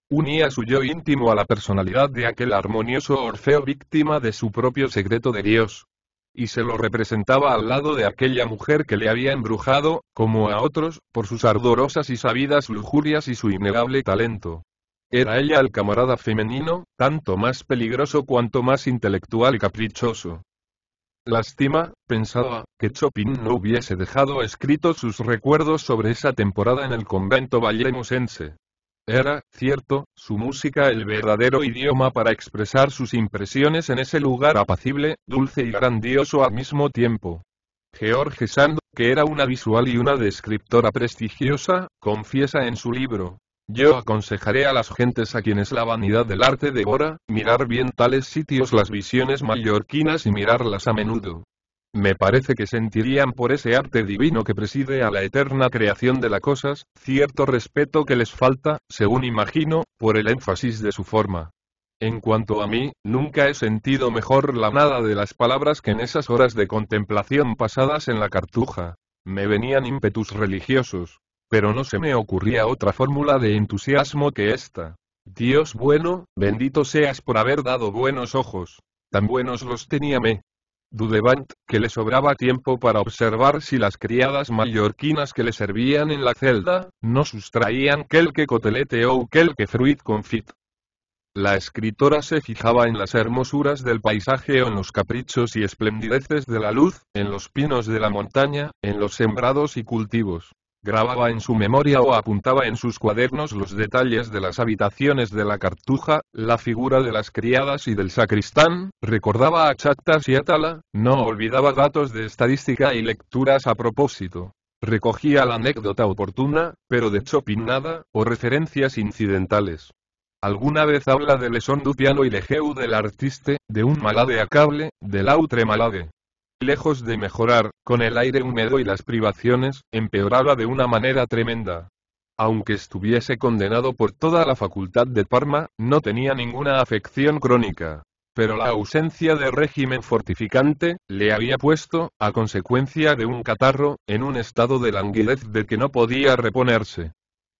unía su yo íntimo a la personalidad de aquel armonioso Orfeo víctima de su propio secreto de Dios. Y se lo representaba al lado de aquella mujer que le había embrujado, como a otros, por sus ardorosas y sabidas lujurias y su innegable talento. Era ella el camarada femenino, tanto más peligroso cuanto más intelectual y caprichoso. Lástima, pensaba, que Chopin no hubiese dejado escritos sus recuerdos sobre esa temporada en el convento vallemosense. Era, cierto, su música el verdadero idioma para expresar sus impresiones en ese lugar apacible, dulce y grandioso al mismo tiempo. George Sand, que era una visual y una descriptora prestigiosa, confiesa en su libro, yo aconsejaré a las gentes a quienes la vanidad del arte devora, mirar bien tales sitios las visiones mallorquinas y mirarlas a menudo me parece que sentirían por ese arte divino que preside a la eterna creación de las cosas, cierto respeto que les falta, según imagino, por el énfasis de su forma. En cuanto a mí, nunca he sentido mejor la nada de las palabras que en esas horas de contemplación pasadas en la cartuja. Me venían ímpetus religiosos. Pero no se me ocurría otra fórmula de entusiasmo que esta. Dios bueno, bendito seas por haber dado buenos ojos. Tan buenos los me. Dudevant, que le sobraba tiempo para observar si las criadas mallorquinas que le servían en la celda, no sustraían que cotelete o que fruit confit. La escritora se fijaba en las hermosuras del paisaje o en los caprichos y esplendideces de la luz, en los pinos de la montaña, en los sembrados y cultivos grababa en su memoria o apuntaba en sus cuadernos los detalles de las habitaciones de la cartuja, la figura de las criadas y del sacristán, recordaba a Chactas y Atala, no olvidaba datos de estadística y lecturas a propósito. Recogía la anécdota oportuna, pero de Chopin nada, o referencias incidentales. Alguna vez habla de Lesondupiano du piano y Legeu del artiste, de un malade a cable, del outre malade. Lejos de mejorar, con el aire húmedo y las privaciones, empeoraba de una manera tremenda. Aunque estuviese condenado por toda la facultad de Parma, no tenía ninguna afección crónica. Pero la ausencia de régimen fortificante, le había puesto, a consecuencia de un catarro, en un estado de languidez de que no podía reponerse.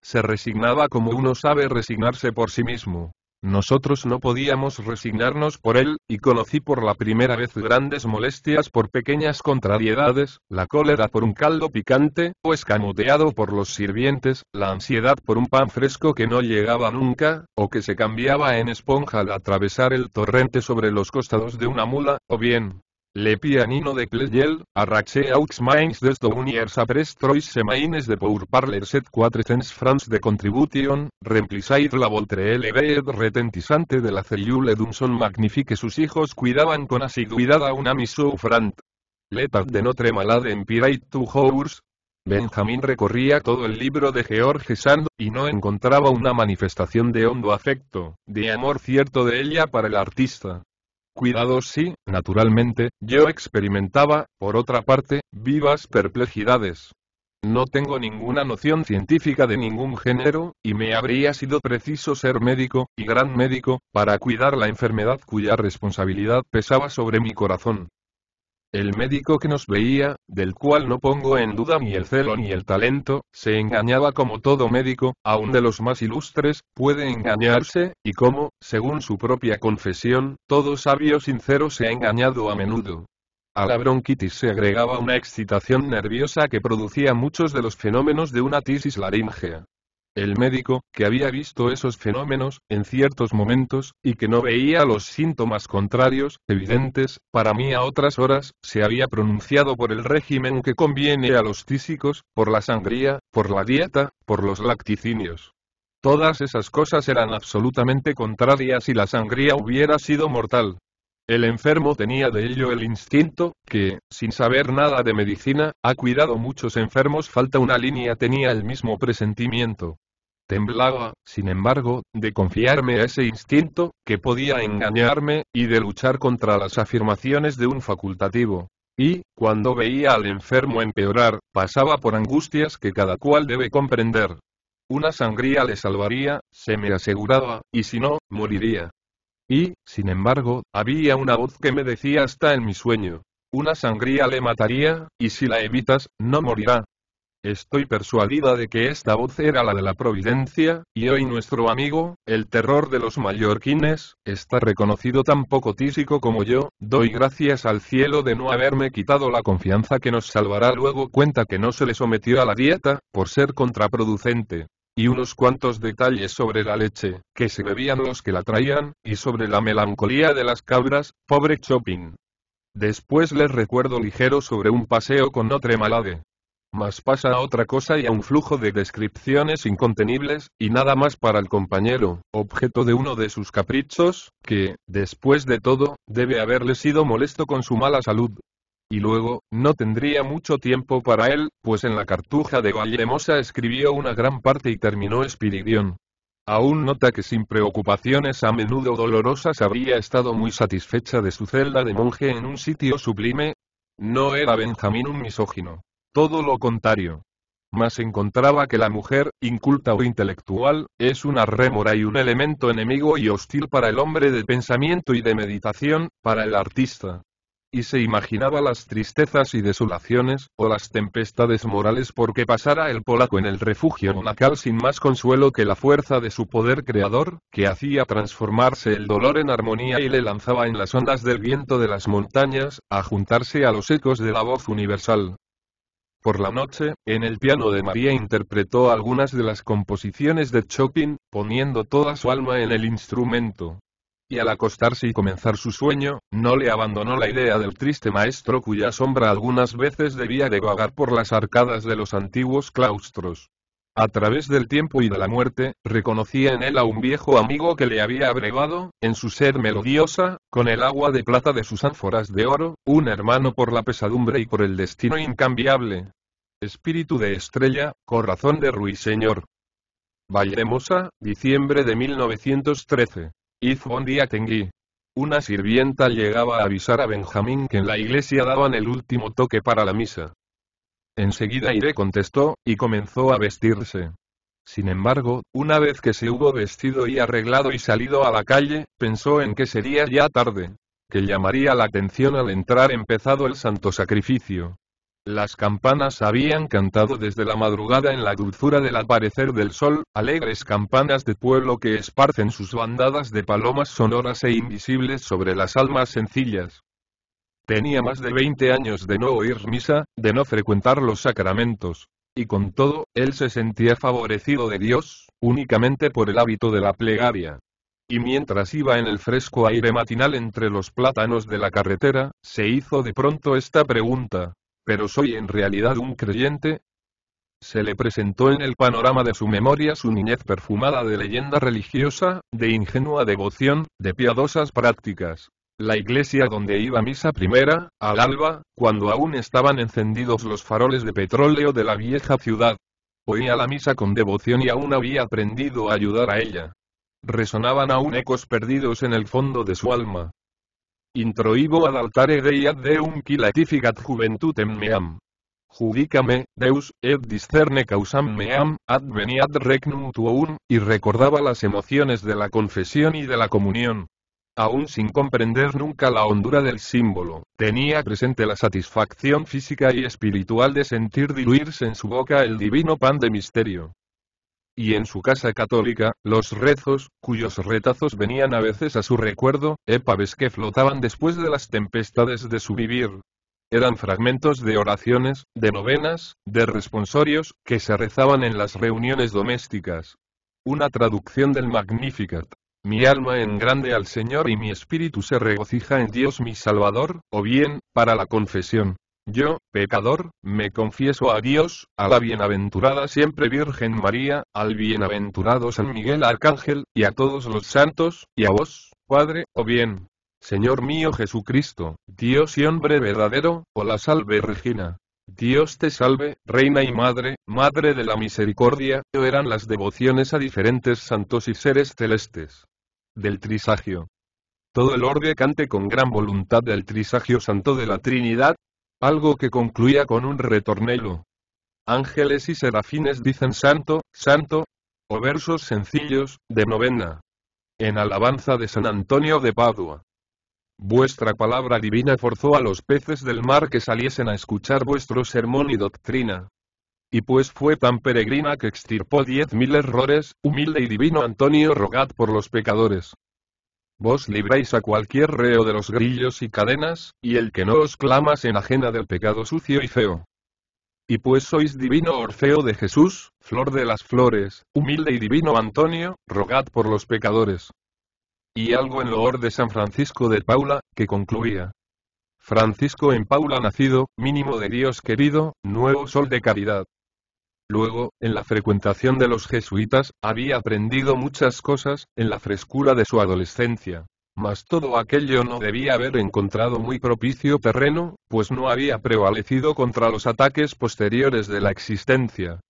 Se resignaba como uno sabe resignarse por sí mismo. Nosotros no podíamos resignarnos por él, y conocí por la primera vez grandes molestias por pequeñas contrariedades, la cólera por un caldo picante, o escamoteado por los sirvientes, la ansiedad por un pan fresco que no llegaba nunca, o que se cambiaba en esponja al atravesar el torrente sobre los costados de una mula, o bien, le pianino de Kleyel, arraché aux mains des douaniers a après trois semaines de pour parler set 400 francs de contribution, remplissait la voltre élevée retentissante de la cellule d'un son magnifique sus hijos cuidaban con asiduidad a un ami frant. Letard de notre malade en pirate two hours. Benjamín recorría todo el libro de George Sand, y no encontraba una manifestación de hondo afecto, de amor cierto de ella para el artista. Cuidado sí, naturalmente, yo experimentaba, por otra parte, vivas perplejidades. No tengo ninguna noción científica de ningún género, y me habría sido preciso ser médico, y gran médico, para cuidar la enfermedad cuya responsabilidad pesaba sobre mi corazón. El médico que nos veía, del cual no pongo en duda ni el celo ni el talento, se engañaba como todo médico, aun de los más ilustres, puede engañarse, y como, según su propia confesión, todo sabio sincero se ha engañado a menudo. A la bronquitis se agregaba una excitación nerviosa que producía muchos de los fenómenos de una tisis laríngea. El médico, que había visto esos fenómenos, en ciertos momentos, y que no veía los síntomas contrarios, evidentes, para mí a otras horas, se había pronunciado por el régimen que conviene a los tísicos, por la sangría, por la dieta, por los lacticinios. Todas esas cosas eran absolutamente contrarias y la sangría hubiera sido mortal. El enfermo tenía de ello el instinto, que, sin saber nada de medicina, ha cuidado muchos enfermos. Falta una línea tenía el mismo presentimiento. Temblaba, sin embargo, de confiarme a ese instinto, que podía engañarme, y de luchar contra las afirmaciones de un facultativo. Y, cuando veía al enfermo empeorar, pasaba por angustias que cada cual debe comprender. Una sangría le salvaría, se me aseguraba, y si no, moriría. Y, sin embargo, había una voz que me decía hasta en mi sueño. Una sangría le mataría, y si la evitas, no morirá. Estoy persuadida de que esta voz era la de la providencia, y hoy nuestro amigo, el terror de los mallorquines, está reconocido tan poco tísico como yo, doy gracias al cielo de no haberme quitado la confianza que nos salvará luego cuenta que no se le sometió a la dieta, por ser contraproducente y unos cuantos detalles sobre la leche, que se bebían los que la traían, y sobre la melancolía de las cabras, pobre Chopin. Después les recuerdo ligero sobre un paseo con otro Malade, mas pasa a otra cosa y a un flujo de descripciones incontenibles, y nada más para el compañero, objeto de uno de sus caprichos, que, después de todo, debe haberle sido molesto con su mala salud. Y luego, no tendría mucho tiempo para él, pues en la cartuja de Vallemosa escribió una gran parte y terminó Espiridión. Aún nota que sin preocupaciones a menudo dolorosas habría estado muy satisfecha de su celda de monje en un sitio sublime. No era Benjamín un misógino, todo lo contrario. Mas encontraba que la mujer, inculta o intelectual, es una rémora y un elemento enemigo y hostil para el hombre de pensamiento y de meditación, para el artista y se imaginaba las tristezas y desolaciones, o las tempestades morales porque pasara el polaco en el refugio monacal sin más consuelo que la fuerza de su poder creador, que hacía transformarse el dolor en armonía y le lanzaba en las ondas del viento de las montañas, a juntarse a los ecos de la voz universal. Por la noche, en el piano de María interpretó algunas de las composiciones de Chopin, poniendo toda su alma en el instrumento. Y al acostarse y comenzar su sueño, no le abandonó la idea del triste maestro cuya sombra algunas veces debía de vagar por las arcadas de los antiguos claustros. A través del tiempo y de la muerte, reconocía en él a un viejo amigo que le había abrevado, en su ser melodiosa, con el agua de plata de sus ánforas de oro, un hermano por la pesadumbre y por el destino incambiable. Espíritu de estrella, corazón de ruiseñor. Vallemosa, diciembre de 1913. Hizo un día Tengui. Una sirvienta llegaba a avisar a Benjamín que en la iglesia daban el último toque para la misa. Enseguida Iré contestó, y comenzó a vestirse. Sin embargo, una vez que se hubo vestido y arreglado y salido a la calle, pensó en que sería ya tarde, que llamaría la atención al entrar empezado el santo sacrificio. Las campanas habían cantado desde la madrugada en la dulzura del aparecer del sol, alegres campanas de pueblo que esparcen sus bandadas de palomas sonoras e invisibles sobre las almas sencillas. Tenía más de 20 años de no oír misa, de no frecuentar los sacramentos. Y con todo, él se sentía favorecido de Dios, únicamente por el hábito de la plegaria. Y mientras iba en el fresco aire matinal entre los plátanos de la carretera, se hizo de pronto esta pregunta, pero soy en realidad un creyente. Se le presentó en el panorama de su memoria su niñez perfumada de leyenda religiosa, de ingenua devoción, de piadosas prácticas. La iglesia donde iba misa primera, al alba, cuando aún estaban encendidos los faroles de petróleo de la vieja ciudad. Oía la misa con devoción y aún había aprendido a ayudar a ella. Resonaban aún ecos perdidos en el fondo de su alma introibo ad altare Dei ad deum qui latificat juventutem meam. Judicame, Deus, et discerne causam meam, adveniat regnum tuum, y recordaba las emociones de la confesión y de la comunión. Aún sin comprender nunca la hondura del símbolo, tenía presente la satisfacción física y espiritual de sentir diluirse en su boca el divino pan de misterio y en su casa católica, los rezos, cuyos retazos venían a veces a su recuerdo, épaves que flotaban después de las tempestades de su vivir. Eran fragmentos de oraciones, de novenas, de responsorios, que se rezaban en las reuniones domésticas. Una traducción del Magnificat. Mi alma grande al Señor y mi espíritu se regocija en Dios mi Salvador, o bien, para la confesión, yo, pecador, me confieso a Dios, a la bienaventurada siempre Virgen María, al bienaventurado San Miguel Arcángel, y a todos los santos, y a vos, Padre, o bien, Señor mío Jesucristo, Dios y hombre verdadero, o la salve Regina. Dios te salve, Reina y Madre, Madre de la Misericordia, eran las devociones a diferentes santos y seres celestes. Del Trisagio. Todo el orbe cante con gran voluntad del Trisagio Santo de la Trinidad, algo que concluía con un retornelo. Ángeles y serafines dicen santo, santo, o versos sencillos, de novena. En alabanza de San Antonio de Padua. Vuestra palabra divina forzó a los peces del mar que saliesen a escuchar vuestro sermón y doctrina. Y pues fue tan peregrina que extirpó diez mil errores, humilde y divino Antonio rogad por los pecadores. Vos libráis a cualquier reo de los grillos y cadenas, y el que no os clamas en ajena del pecado sucio y feo. Y pues sois divino Orfeo de Jesús, flor de las flores, humilde y divino Antonio, rogad por los pecadores. Y algo en loor de San Francisco de Paula, que concluía. Francisco en Paula nacido, mínimo de Dios querido, nuevo sol de caridad. Luego, en la frecuentación de los jesuitas, había aprendido muchas cosas, en la frescura de su adolescencia. Mas todo aquello no debía haber encontrado muy propicio terreno, pues no había prevalecido contra los ataques posteriores de la existencia.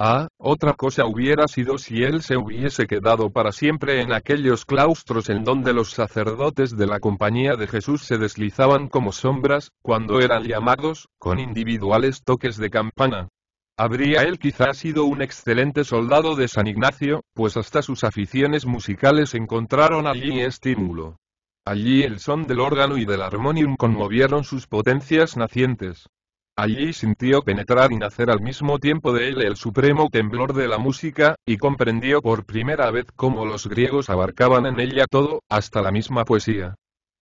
Ah, otra cosa hubiera sido si él se hubiese quedado para siempre en aquellos claustros en donde los sacerdotes de la compañía de Jesús se deslizaban como sombras, cuando eran llamados, con individuales toques de campana, Habría él quizá sido un excelente soldado de San Ignacio, pues hasta sus aficiones musicales encontraron allí estímulo. Allí el son del órgano y del armonium conmovieron sus potencias nacientes. Allí sintió penetrar y nacer al mismo tiempo de él el supremo temblor de la música, y comprendió por primera vez cómo los griegos abarcaban en ella todo, hasta la misma poesía.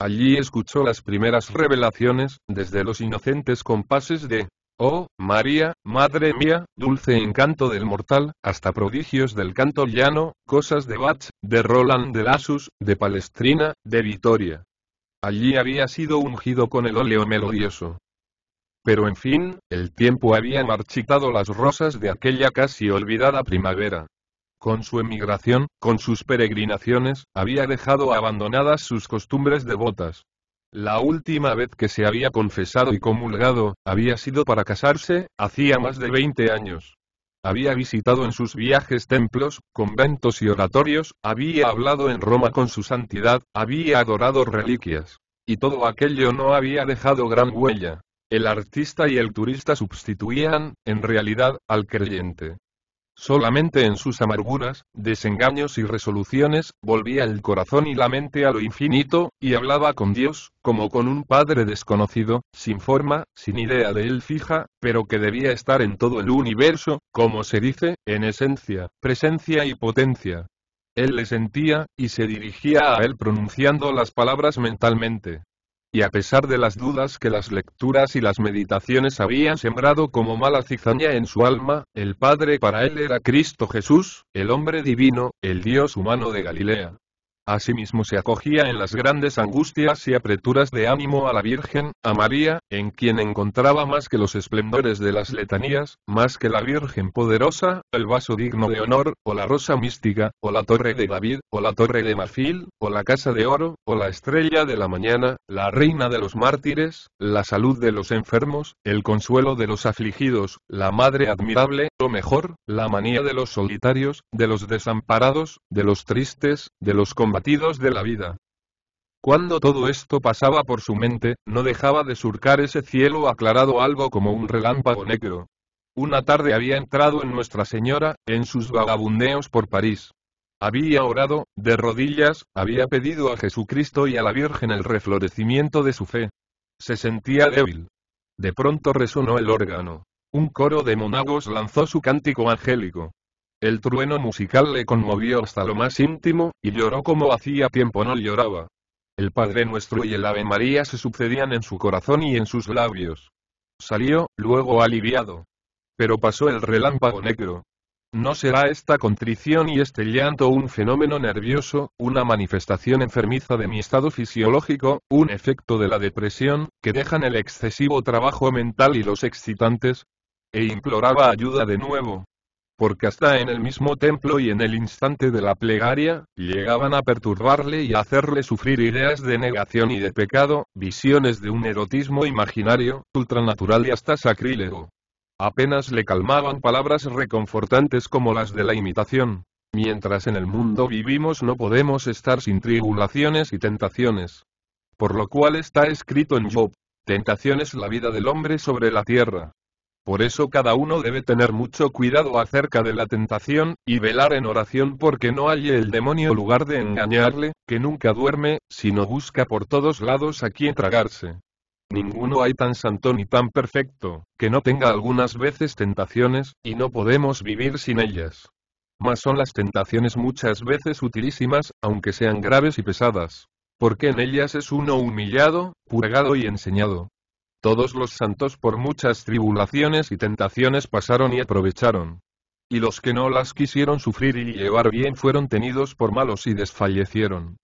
Allí escuchó las primeras revelaciones, desde los inocentes compases de Oh, María, madre mía, dulce encanto del mortal, hasta prodigios del canto llano, cosas de Bach, de Roland de Lasus, de Palestrina, de Vitoria. Allí había sido ungido con el óleo melodioso. Pero en fin, el tiempo había marchitado las rosas de aquella casi olvidada primavera. Con su emigración, con sus peregrinaciones, había dejado abandonadas sus costumbres devotas. La última vez que se había confesado y comulgado, había sido para casarse, hacía más de 20 años. Había visitado en sus viajes templos, conventos y oratorios, había hablado en Roma con su santidad, había adorado reliquias. Y todo aquello no había dejado gran huella. El artista y el turista sustituían, en realidad, al creyente. Solamente en sus amarguras, desengaños y resoluciones, volvía el corazón y la mente a lo infinito, y hablaba con Dios, como con un padre desconocido, sin forma, sin idea de él fija, pero que debía estar en todo el universo, como se dice, en esencia, presencia y potencia. Él le sentía, y se dirigía a él pronunciando las palabras mentalmente y a pesar de las dudas que las lecturas y las meditaciones habían sembrado como mala cizaña en su alma, el Padre para él era Cristo Jesús, el hombre divino, el Dios humano de Galilea. Asimismo se acogía en las grandes angustias y apreturas de ánimo a la Virgen, a María, en quien encontraba más que los esplendores de las letanías, más que la Virgen poderosa, el vaso digno de honor, o la rosa mística, o la torre de David, o la torre de marfil, o la casa de oro, o la estrella de la mañana, la reina de los mártires, la salud de los enfermos, el consuelo de los afligidos, la madre admirable, mejor, la manía de los solitarios, de los desamparados, de los tristes, de los combatidos de la vida. Cuando todo esto pasaba por su mente, no dejaba de surcar ese cielo aclarado algo como un relámpago negro. Una tarde había entrado en Nuestra Señora, en sus vagabundeos por París. Había orado, de rodillas, había pedido a Jesucristo y a la Virgen el reflorecimiento de su fe. Se sentía débil. De pronto resonó el órgano. Un coro de monagos lanzó su cántico angélico. El trueno musical le conmovió hasta lo más íntimo, y lloró como hacía tiempo no lloraba. El Padre Nuestro y el Ave María se sucedían en su corazón y en sus labios. Salió, luego aliviado. Pero pasó el relámpago negro. ¿No será esta contrición y este llanto un fenómeno nervioso, una manifestación enfermiza de mi estado fisiológico, un efecto de la depresión, que dejan el excesivo trabajo mental y los excitantes? e imploraba ayuda de nuevo. Porque hasta en el mismo templo y en el instante de la plegaria, llegaban a perturbarle y hacerle sufrir ideas de negación y de pecado, visiones de un erotismo imaginario, ultranatural y hasta sacrílego. Apenas le calmaban palabras reconfortantes como las de la imitación. Mientras en el mundo vivimos no podemos estar sin tribulaciones y tentaciones. Por lo cual está escrito en Job, tentación es la vida del hombre sobre la tierra. Por eso cada uno debe tener mucho cuidado acerca de la tentación, y velar en oración porque no halle el demonio lugar de engañarle, que nunca duerme, sino busca por todos lados a quien tragarse. Ninguno hay tan santo ni tan perfecto, que no tenga algunas veces tentaciones, y no podemos vivir sin ellas. Mas son las tentaciones muchas veces utilísimas, aunque sean graves y pesadas. Porque en ellas es uno humillado, purgado y enseñado. Todos los santos por muchas tribulaciones y tentaciones pasaron y aprovecharon. Y los que no las quisieron sufrir y llevar bien fueron tenidos por malos y desfallecieron.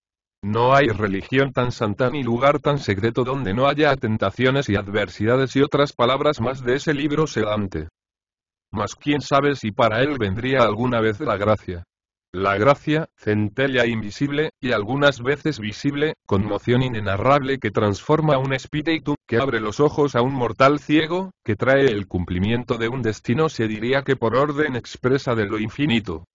No hay religión tan santa ni lugar tan secreto donde no haya tentaciones y adversidades y otras palabras más de ese libro sedante. Mas quién sabe si para él vendría alguna vez la gracia la gracia, centella invisible, y algunas veces visible, conmoción inenarrable que transforma a un espíritu, que abre los ojos a un mortal ciego, que trae el cumplimiento de un destino se diría que por orden expresa de lo infinito.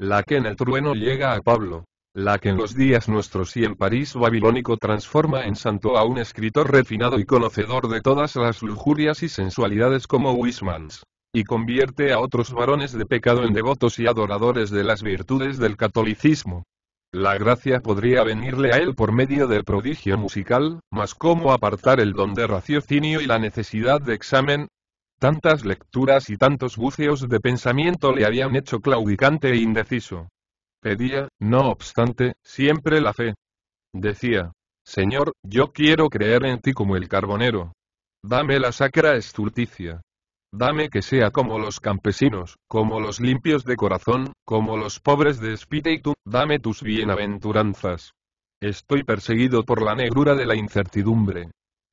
La que en el trueno llega a Pablo. La que en los días nuestros y en París babilónico transforma en santo a un escritor refinado y conocedor de todas las lujurias y sensualidades como Wismans y convierte a otros varones de pecado en devotos y adoradores de las virtudes del catolicismo. La gracia podría venirle a él por medio del prodigio musical, mas ¿cómo apartar el don de raciocinio y la necesidad de examen? Tantas lecturas y tantos buceos de pensamiento le habían hecho claudicante e indeciso. Pedía, no obstante, siempre la fe. Decía, Señor, yo quiero creer en ti como el carbonero. Dame la sacra estulticia. Dame que sea como los campesinos, como los limpios de corazón, como los pobres de espíritu, dame tus bienaventuranzas. Estoy perseguido por la negrura de la incertidumbre.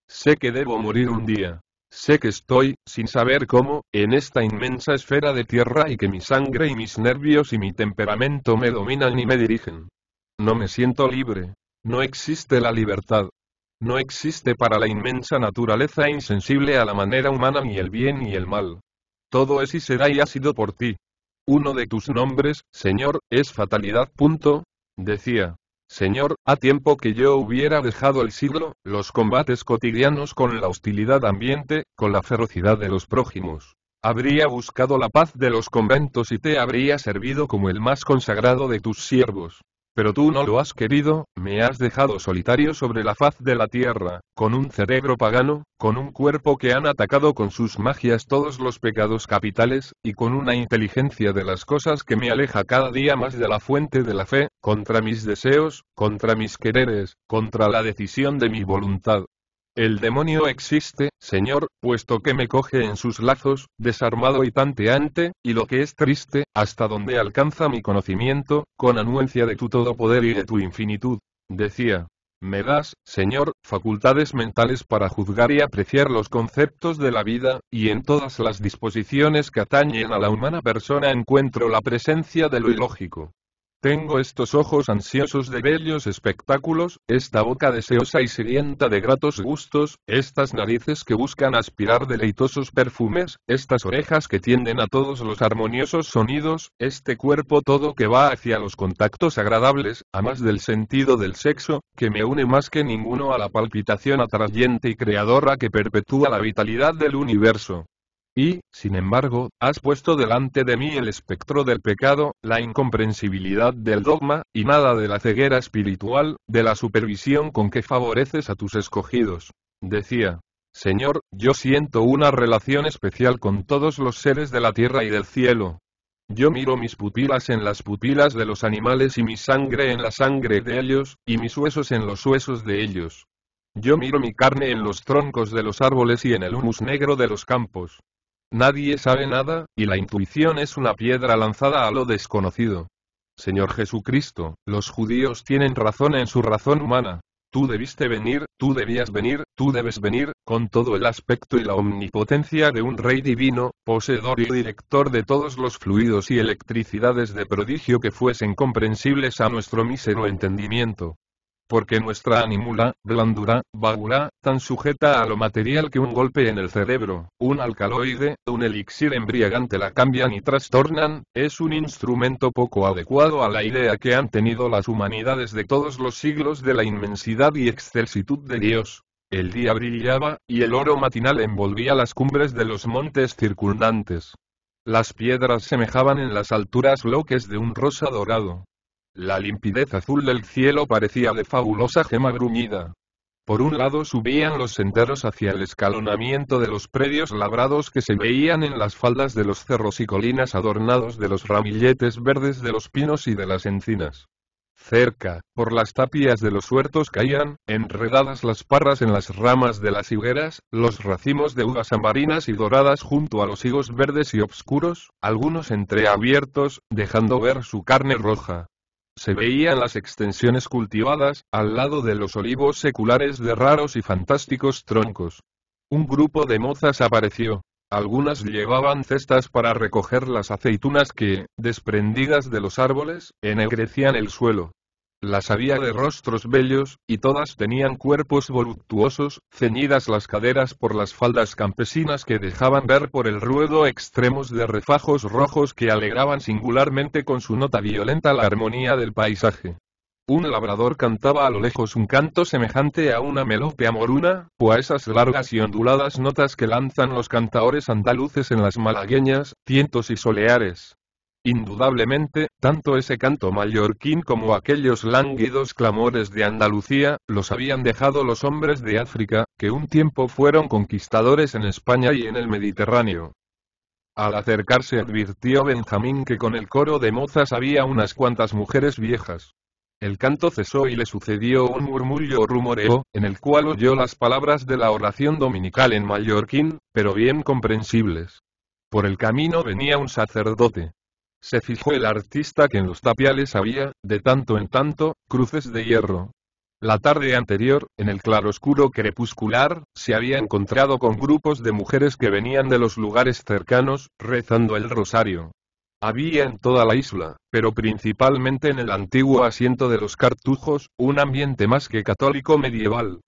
Sé que debo morir un día. Sé que estoy, sin saber cómo, en esta inmensa esfera de tierra y que mi sangre y mis nervios y mi temperamento me dominan y me dirigen. No me siento libre. No existe la libertad no existe para la inmensa naturaleza insensible a la manera humana ni el bien ni el mal. Todo es y será y ha sido por ti. Uno de tus nombres, Señor, es fatalidad. Decía. Señor, a tiempo que yo hubiera dejado el siglo, los combates cotidianos con la hostilidad ambiente, con la ferocidad de los prójimos. Habría buscado la paz de los conventos y te habría servido como el más consagrado de tus siervos pero tú no lo has querido, me has dejado solitario sobre la faz de la tierra, con un cerebro pagano, con un cuerpo que han atacado con sus magias todos los pecados capitales, y con una inteligencia de las cosas que me aleja cada día más de la fuente de la fe, contra mis deseos, contra mis quereres, contra la decisión de mi voluntad, el demonio existe, Señor, puesto que me coge en sus lazos, desarmado y tanteante, y lo que es triste, hasta donde alcanza mi conocimiento, con anuencia de tu todopoder y de tu infinitud. Decía, me das, Señor, facultades mentales para juzgar y apreciar los conceptos de la vida, y en todas las disposiciones que atañen a la humana persona encuentro la presencia de lo ilógico. Tengo estos ojos ansiosos de bellos espectáculos, esta boca deseosa y sirienta de gratos gustos, estas narices que buscan aspirar deleitosos perfumes, estas orejas que tienden a todos los armoniosos sonidos, este cuerpo todo que va hacia los contactos agradables, a más del sentido del sexo, que me une más que ninguno a la palpitación atrayente y creadora que perpetúa la vitalidad del universo. Y, sin embargo, has puesto delante de mí el espectro del pecado, la incomprensibilidad del dogma, y nada de la ceguera espiritual, de la supervisión con que favoreces a tus escogidos. Decía, Señor, yo siento una relación especial con todos los seres de la tierra y del cielo. Yo miro mis pupilas en las pupilas de los animales y mi sangre en la sangre de ellos, y mis huesos en los huesos de ellos. Yo miro mi carne en los troncos de los árboles y en el humus negro de los campos. Nadie sabe nada, y la intuición es una piedra lanzada a lo desconocido. Señor Jesucristo, los judíos tienen razón en su razón humana. Tú debiste venir, tú debías venir, tú debes venir, con todo el aspecto y la omnipotencia de un rey divino, poseedor y director de todos los fluidos y electricidades de prodigio que fuesen comprensibles a nuestro mísero entendimiento porque nuestra animula, blandura, vagura, tan sujeta a lo material que un golpe en el cerebro, un alcaloide, un elixir embriagante la cambian y trastornan, es un instrumento poco adecuado a la idea que han tenido las humanidades de todos los siglos de la inmensidad y excelsitud de Dios. El día brillaba, y el oro matinal envolvía las cumbres de los montes circundantes. Las piedras semejaban en las alturas bloques de un rosa dorado, la limpidez azul del cielo parecía de fabulosa gema bruñida. Por un lado subían los senderos hacia el escalonamiento de los predios labrados que se veían en las faldas de los cerros y colinas adornados de los ramilletes verdes de los pinos y de las encinas. Cerca, por las tapias de los huertos caían, enredadas las parras en las ramas de las higueras, los racimos de uvas amarinas y doradas junto a los higos verdes y obscuros, algunos entreabiertos, dejando ver su carne roja se veían las extensiones cultivadas, al lado de los olivos seculares de raros y fantásticos troncos. Un grupo de mozas apareció. Algunas llevaban cestas para recoger las aceitunas que, desprendidas de los árboles, ennegrecían el suelo. Las había de rostros bellos, y todas tenían cuerpos voluptuosos, ceñidas las caderas por las faldas campesinas que dejaban ver por el ruedo extremos de refajos rojos que alegraban singularmente con su nota violenta la armonía del paisaje. Un labrador cantaba a lo lejos un canto semejante a una melope moruna, o a esas largas y onduladas notas que lanzan los cantaores andaluces en las malagueñas, tientos y soleares. Indudablemente, tanto ese canto mallorquín como aquellos lánguidos clamores de Andalucía, los habían dejado los hombres de África, que un tiempo fueron conquistadores en España y en el Mediterráneo. Al acercarse advirtió Benjamín que con el coro de mozas había unas cuantas mujeres viejas. El canto cesó y le sucedió un murmullo rumoreo, en el cual oyó las palabras de la oración dominical en mallorquín, pero bien comprensibles. Por el camino venía un sacerdote. Se fijó el artista que en los tapiales había, de tanto en tanto, cruces de hierro. La tarde anterior, en el claroscuro crepuscular, se había encontrado con grupos de mujeres que venían de los lugares cercanos, rezando el rosario. Había en toda la isla, pero principalmente en el antiguo asiento de los cartujos, un ambiente más que católico medieval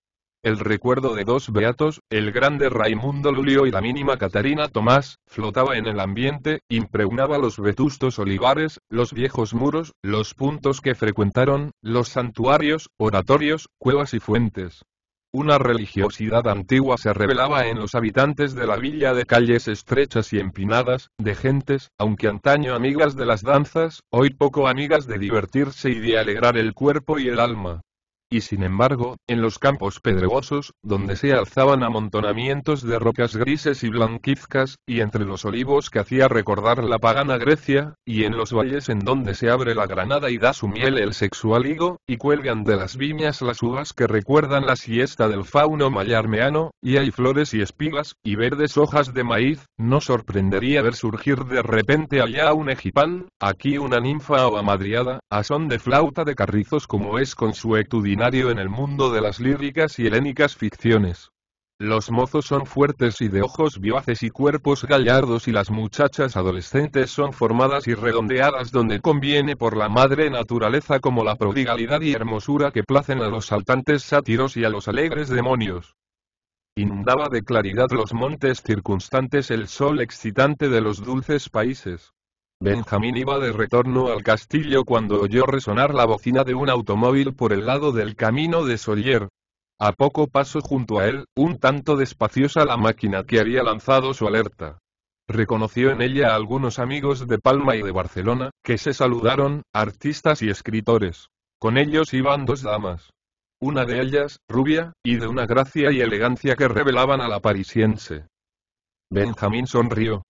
el recuerdo de dos beatos, el grande Raimundo Lulio y la mínima Catarina Tomás, flotaba en el ambiente, impregnaba los vetustos olivares, los viejos muros, los puntos que frecuentaron, los santuarios, oratorios, cuevas y fuentes. Una religiosidad antigua se revelaba en los habitantes de la villa de calles estrechas y empinadas, de gentes, aunque antaño amigas de las danzas, hoy poco amigas de divertirse y de alegrar el cuerpo y el alma y sin embargo, en los campos pedregosos, donde se alzaban amontonamientos de rocas grises y blanquizcas, y entre los olivos que hacía recordar la pagana Grecia, y en los valles en donde se abre la granada y da su miel el sexual higo, y cuelgan de las viñas las uvas que recuerdan la siesta del fauno mayarmeano, y hay flores y espigas, y verdes hojas de maíz, no sorprendería ver surgir de repente allá un egipán, aquí una ninfa o amadriada, a son de flauta de carrizos como es con etudina en el mundo de las líricas y helénicas ficciones. Los mozos son fuertes y de ojos vivaces y cuerpos gallardos y las muchachas adolescentes son formadas y redondeadas donde conviene por la madre naturaleza como la prodigalidad y hermosura que placen a los saltantes sátiros y a los alegres demonios. Inundaba de claridad los montes circunstantes el sol excitante de los dulces países. Benjamín iba de retorno al castillo cuando oyó resonar la bocina de un automóvil por el lado del camino de Solier. A poco paso junto a él, un tanto despaciosa la máquina que había lanzado su alerta. Reconoció en ella a algunos amigos de Palma y de Barcelona, que se saludaron, artistas y escritores. Con ellos iban dos damas. Una de ellas, rubia, y de una gracia y elegancia que revelaban a la parisiense. Benjamín sonrió.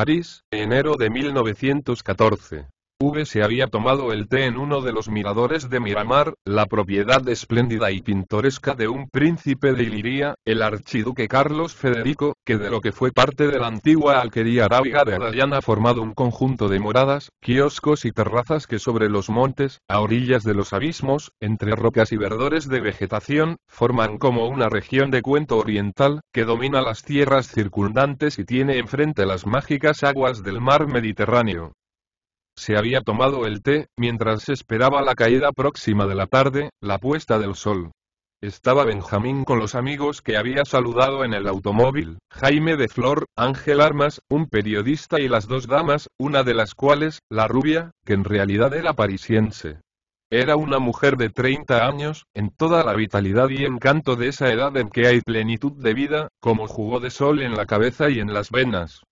París, enero de 1914. V se había tomado el té en uno de los miradores de Miramar, la propiedad espléndida y pintoresca de un príncipe de Iliria, el archiduque Carlos Federico, que de lo que fue parte de la antigua alquería arábiga de ha formado un conjunto de moradas, kioscos y terrazas que sobre los montes, a orillas de los abismos, entre rocas y verdores de vegetación, forman como una región de cuento oriental, que domina las tierras circundantes y tiene enfrente las mágicas aguas del mar Mediterráneo. Se había tomado el té, mientras esperaba la caída próxima de la tarde, la puesta del sol. Estaba Benjamín con los amigos que había saludado en el automóvil, Jaime de Flor, Ángel Armas, un periodista y las dos damas, una de las cuales, la rubia, que en realidad era parisiense. Era una mujer de 30 años, en toda la vitalidad y encanto de esa edad en que hay plenitud de vida, como jugo de sol en la cabeza y en las venas.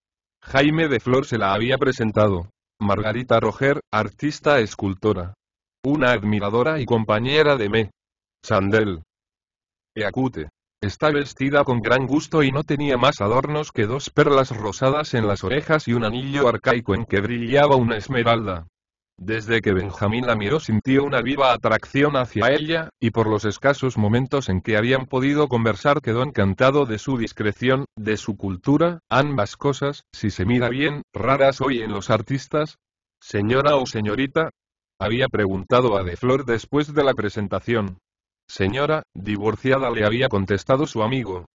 Jaime de Flor se la había presentado. Margarita Roger, artista escultora. Una admiradora y compañera de Me. Sandel. Eacute. Está vestida con gran gusto y no tenía más adornos que dos perlas rosadas en las orejas y un anillo arcaico en que brillaba una esmeralda. Desde que Benjamín la miró sintió una viva atracción hacia ella, y por los escasos momentos en que habían podido conversar quedó encantado de su discreción, de su cultura, ambas cosas, si se mira bien, raras hoy en los artistas. Señora o señorita, había preguntado a De Flor después de la presentación. Señora, divorciada le había contestado su amigo.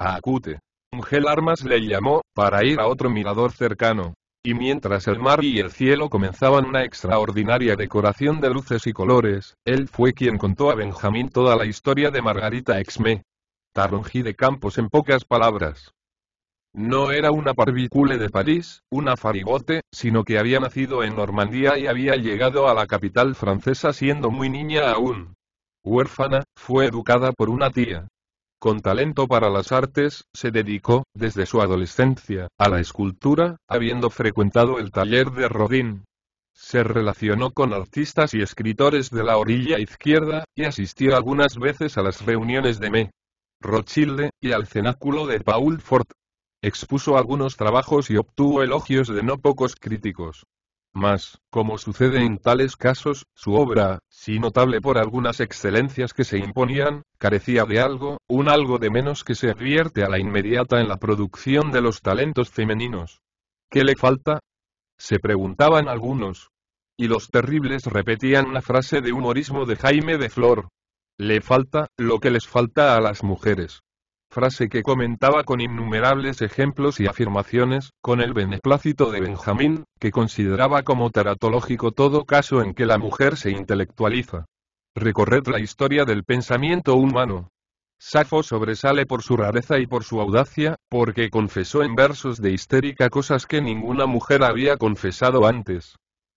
A Acute. Gel Armas le llamó, para ir a otro mirador cercano y mientras el mar y el cielo comenzaban una extraordinaria decoración de luces y colores, él fue quien contó a Benjamín toda la historia de Margarita Exme. Tarongí de Campos en pocas palabras. No era una parvicule de París, una farigote, sino que había nacido en Normandía y había llegado a la capital francesa siendo muy niña aún. Huérfana, fue educada por una tía, con talento para las artes, se dedicó, desde su adolescencia, a la escultura, habiendo frecuentado el taller de Rodin. Se relacionó con artistas y escritores de la orilla izquierda, y asistió algunas veces a las reuniones de Me. Rothschild, y al cenáculo de Paul Fort. Expuso algunos trabajos y obtuvo elogios de no pocos críticos. Mas, como sucede en tales casos, su obra, si notable por algunas excelencias que se imponían, carecía de algo, un algo de menos que se advierte a la inmediata en la producción de los talentos femeninos. ¿Qué le falta? Se preguntaban algunos. Y los terribles repetían una frase de humorismo de Jaime de Flor. Le falta lo que les falta a las mujeres frase que comentaba con innumerables ejemplos y afirmaciones, con el beneplácito de Benjamín, que consideraba como teratológico todo caso en que la mujer se intelectualiza. Recorred la historia del pensamiento humano, Safo sobresale por su rareza y por su audacia, porque confesó en versos de histérica cosas que ninguna mujer había confesado antes.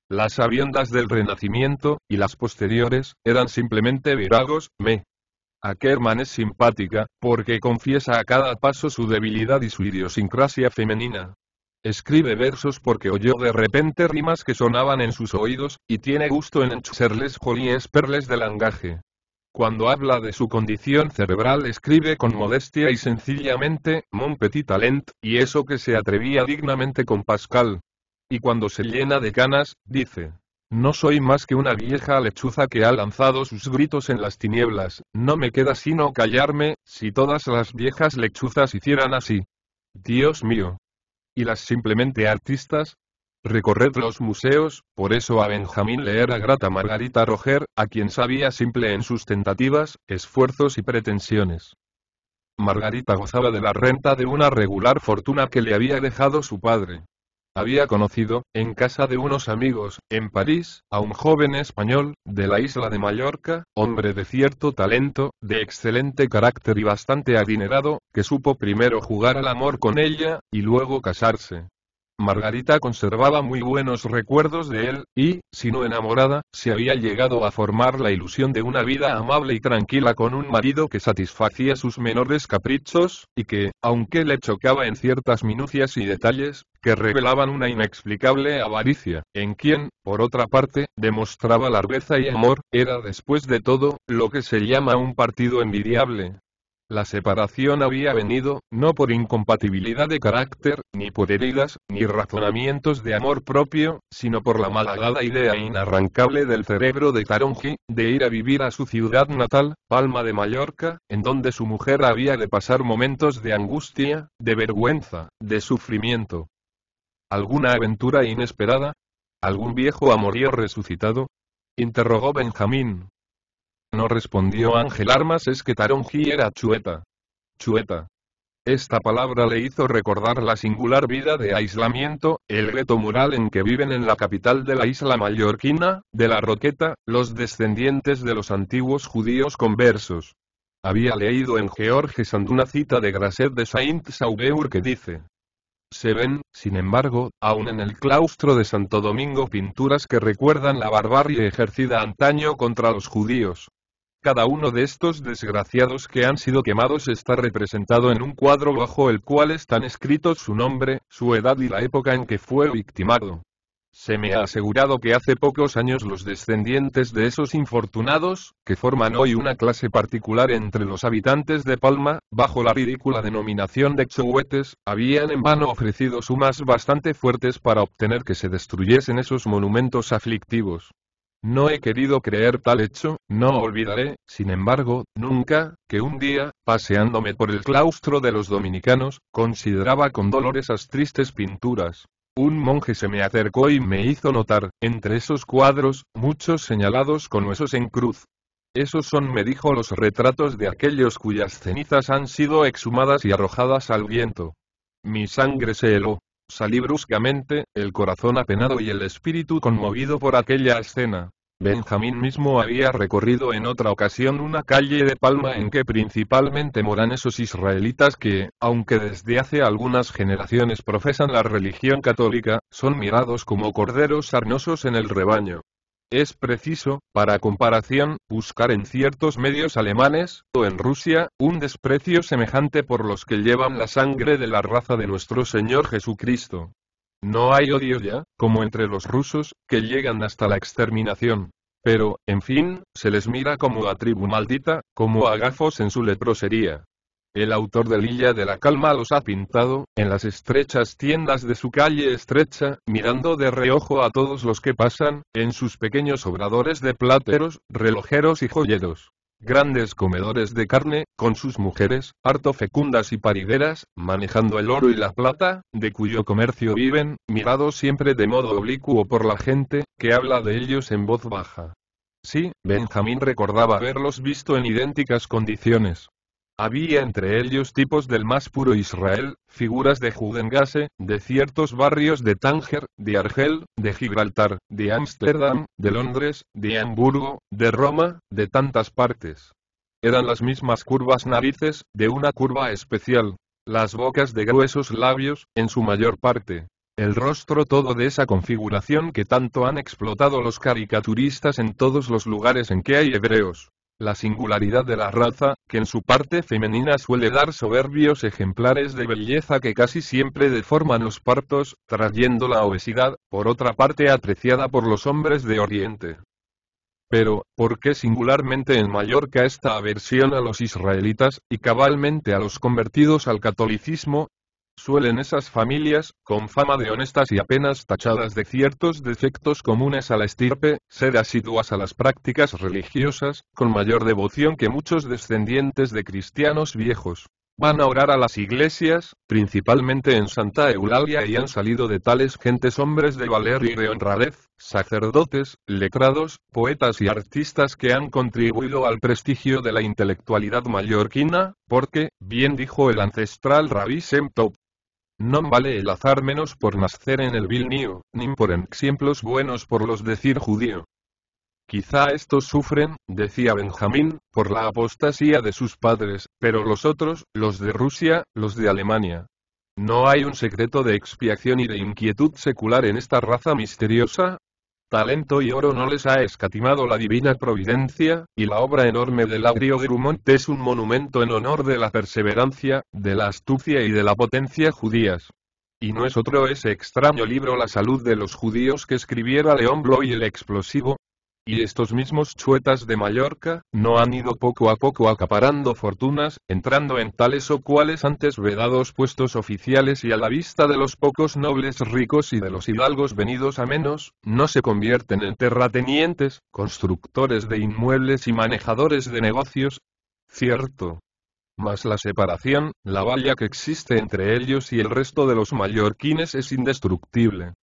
Las sabiendas del Renacimiento, y las posteriores, eran simplemente viragos, me Ackerman es simpática, porque confiesa a cada paso su debilidad y su idiosincrasia femenina. Escribe versos porque oyó de repente rimas que sonaban en sus oídos, y tiene gusto en enchucerles jolíes perles de langaje. Cuando habla de su condición cerebral escribe con modestia y sencillamente, mon petit talent, y eso que se atrevía dignamente con Pascal. Y cuando se llena de canas, dice, no soy más que una vieja lechuza que ha lanzado sus gritos en las tinieblas, no me queda sino callarme, si todas las viejas lechuzas hicieran así. Dios mío. ¿Y las simplemente artistas? Recorred los museos, por eso a Benjamín le era grata Margarita Roger, a quien sabía simple en sus tentativas, esfuerzos y pretensiones. Margarita gozaba de la renta de una regular fortuna que le había dejado su padre, había conocido, en casa de unos amigos, en París, a un joven español, de la isla de Mallorca, hombre de cierto talento, de excelente carácter y bastante adinerado, que supo primero jugar al amor con ella, y luego casarse. Margarita conservaba muy buenos recuerdos de él, y, si no enamorada, se había llegado a formar la ilusión de una vida amable y tranquila con un marido que satisfacía sus menores caprichos, y que, aunque le chocaba en ciertas minucias y detalles, que revelaban una inexplicable avaricia, en quien, por otra parte, demostraba largueza y amor, era después de todo, lo que se llama un partido envidiable, la separación había venido, no por incompatibilidad de carácter, ni por heridas, ni razonamientos de amor propio, sino por la malagada idea inarrancable del cerebro de Tarongi, de ir a vivir a su ciudad natal, Palma de Mallorca, en donde su mujer había de pasar momentos de angustia, de vergüenza, de sufrimiento. ¿Alguna aventura inesperada? ¿Algún viejo amorío resucitado? interrogó Benjamín, no respondió Ángel Armas es que Taronji era chueta. Chueta. Esta palabra le hizo recordar la singular vida de aislamiento, el reto mural en que viven en la capital de la isla mallorquina, de la Roqueta, los descendientes de los antiguos judíos conversos. Había leído en George Sand una cita de Grasset de Saint-Sauveur que dice, se ven, sin embargo, aún en el claustro de Santo Domingo pinturas que recuerdan la barbarie ejercida antaño contra los judíos. Cada uno de estos desgraciados que han sido quemados está representado en un cuadro bajo el cual están escritos su nombre, su edad y la época en que fue victimado. Se me ha asegurado que hace pocos años los descendientes de esos infortunados, que forman hoy una clase particular entre los habitantes de Palma, bajo la ridícula denominación de Chouetes, habían en vano ofrecido sumas bastante fuertes para obtener que se destruyesen esos monumentos aflictivos. No he querido creer tal hecho, no olvidaré, sin embargo, nunca, que un día, paseándome por el claustro de los dominicanos, consideraba con dolor esas tristes pinturas. Un monje se me acercó y me hizo notar, entre esos cuadros, muchos señalados con huesos en cruz. Esos son, me dijo, los retratos de aquellos cuyas cenizas han sido exhumadas y arrojadas al viento. Mi sangre se heló. Salí bruscamente, el corazón apenado y el espíritu conmovido por aquella escena. Benjamín mismo había recorrido en otra ocasión una calle de Palma en que principalmente moran esos israelitas que, aunque desde hace algunas generaciones profesan la religión católica, son mirados como corderos sarnosos en el rebaño. Es preciso, para comparación, buscar en ciertos medios alemanes, o en Rusia, un desprecio semejante por los que llevan la sangre de la raza de nuestro Señor Jesucristo. No hay odio ya, como entre los rusos, que llegan hasta la exterminación. Pero, en fin, se les mira como a tribu maldita, como a gafos en su leprosería. El autor de Lilla de la Calma los ha pintado, en las estrechas tiendas de su calle estrecha, mirando de reojo a todos los que pasan, en sus pequeños obradores de plateros, relojeros y joyeros. Grandes comedores de carne, con sus mujeres, harto fecundas y parideras, manejando el oro y la plata, de cuyo comercio viven, mirados siempre de modo oblicuo por la gente, que habla de ellos en voz baja. Sí, Benjamín recordaba haberlos visto en idénticas condiciones, había entre ellos tipos del más puro Israel, figuras de Judengase, de ciertos barrios de Tánger, de Argel, de Gibraltar, de Ámsterdam, de Londres, de Hamburgo, de Roma, de tantas partes. Eran las mismas curvas narices, de una curva especial, las bocas de gruesos labios, en su mayor parte, el rostro todo de esa configuración que tanto han explotado los caricaturistas en todos los lugares en que hay hebreos. La singularidad de la raza, que en su parte femenina suele dar soberbios ejemplares de belleza que casi siempre deforman los partos, trayendo la obesidad, por otra parte apreciada por los hombres de Oriente. Pero, ¿por qué singularmente en Mallorca esta aversión a los israelitas, y cabalmente a los convertidos al catolicismo, Suelen esas familias, con fama de honestas y apenas tachadas de ciertos defectos comunes a la estirpe, ser asiduas a las prácticas religiosas, con mayor devoción que muchos descendientes de cristianos viejos. Van a orar a las iglesias, principalmente en Santa Eulalia y han salido de tales gentes hombres de valer y de honradez, sacerdotes, letrados, poetas y artistas que han contribuido al prestigio de la intelectualidad mallorquina, porque, bien dijo el ancestral rabí Semtop, no vale el azar menos por nacer en el Vilnius, ni por ejemplos buenos por los decir judío. Quizá estos sufren, decía Benjamín, por la apostasía de sus padres, pero los otros, los de Rusia, los de Alemania. No hay un secreto de expiación y de inquietud secular en esta raza misteriosa, talento y oro no les ha escatimado la divina providencia, y la obra enorme de Laurio Grumont es un monumento en honor de la perseverancia, de la astucia y de la potencia judías. Y no es otro ese extraño libro La salud de los judíos que escribiera León Bloy el explosivo, y estos mismos chuetas de Mallorca, no han ido poco a poco acaparando fortunas, entrando en tales o cuales antes vedados puestos oficiales y a la vista de los pocos nobles ricos y de los hidalgos venidos a menos, no se convierten en terratenientes, constructores de inmuebles y manejadores de negocios. Cierto, mas la separación, la valla que existe entre ellos y el resto de los mallorquines es indestructible.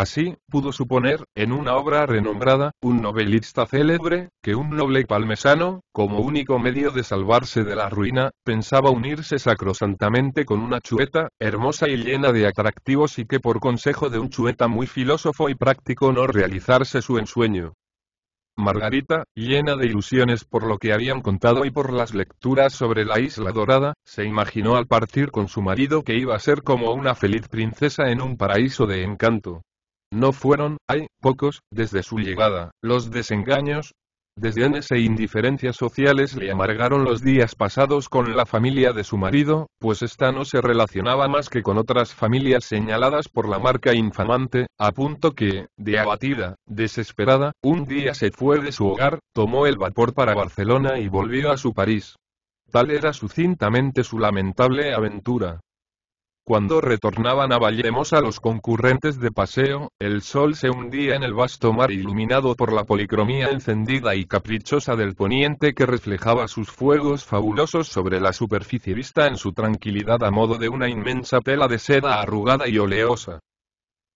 Así, pudo suponer, en una obra renombrada, un novelista célebre, que un noble palmesano, como único medio de salvarse de la ruina, pensaba unirse sacrosantamente con una chueta, hermosa y llena de atractivos y que por consejo de un chueta muy filósofo y práctico no realizarse su ensueño. Margarita, llena de ilusiones por lo que habían contado y por las lecturas sobre la isla dorada, se imaginó al partir con su marido que iba a ser como una feliz princesa en un paraíso de encanto. No fueron, hay, pocos, desde su llegada, los desengaños, desdenes e indiferencias sociales le amargaron los días pasados con la familia de su marido, pues ésta no se relacionaba más que con otras familias señaladas por la marca infamante, a punto que, de abatida, desesperada, un día se fue de su hogar, tomó el vapor para Barcelona y volvió a su París. Tal era sucintamente su lamentable aventura. Cuando retornaban a a los concurrentes de paseo, el sol se hundía en el vasto mar iluminado por la policromía encendida y caprichosa del poniente que reflejaba sus fuegos fabulosos sobre la superficie vista en su tranquilidad a modo de una inmensa tela de seda arrugada y oleosa.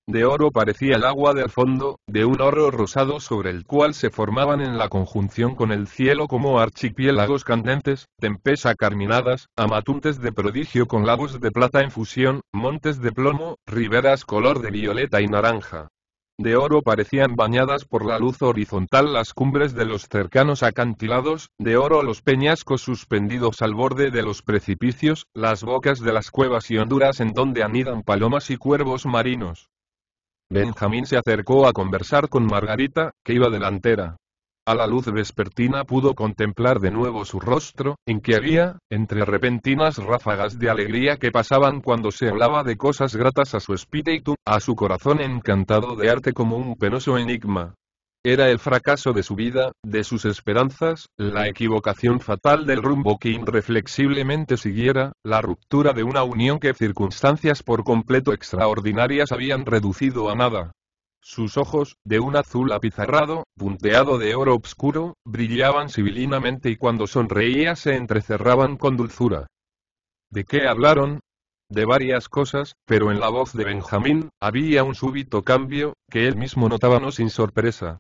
De oro parecía el agua del fondo, de un oro rosado sobre el cual se formaban en la conjunción con el cielo como archipiélagos candentes, tempestas carminadas, amatuntes de prodigio con lagos de plata en fusión, montes de plomo, riberas color de violeta y naranja. De oro parecían bañadas por la luz horizontal las cumbres de los cercanos acantilados, de oro los peñascos suspendidos al borde de los precipicios, las bocas de las cuevas y honduras en donde anidan palomas y cuervos marinos. Benjamín se acercó a conversar con Margarita, que iba delantera. A la luz vespertina pudo contemplar de nuevo su rostro, en que había, entre repentinas ráfagas de alegría que pasaban cuando se hablaba de cosas gratas a su espíritu, a su corazón encantado de arte como un penoso enigma, era el fracaso de su vida, de sus esperanzas, la equivocación fatal del rumbo que irreflexiblemente siguiera, la ruptura de una unión que circunstancias por completo extraordinarias habían reducido a nada. Sus ojos, de un azul apizarrado, punteado de oro obscuro, brillaban sibilinamente y cuando sonreía se entrecerraban con dulzura. ¿De qué hablaron? De varias cosas, pero en la voz de Benjamín, había un súbito cambio, que él mismo notaba no sin sorpresa.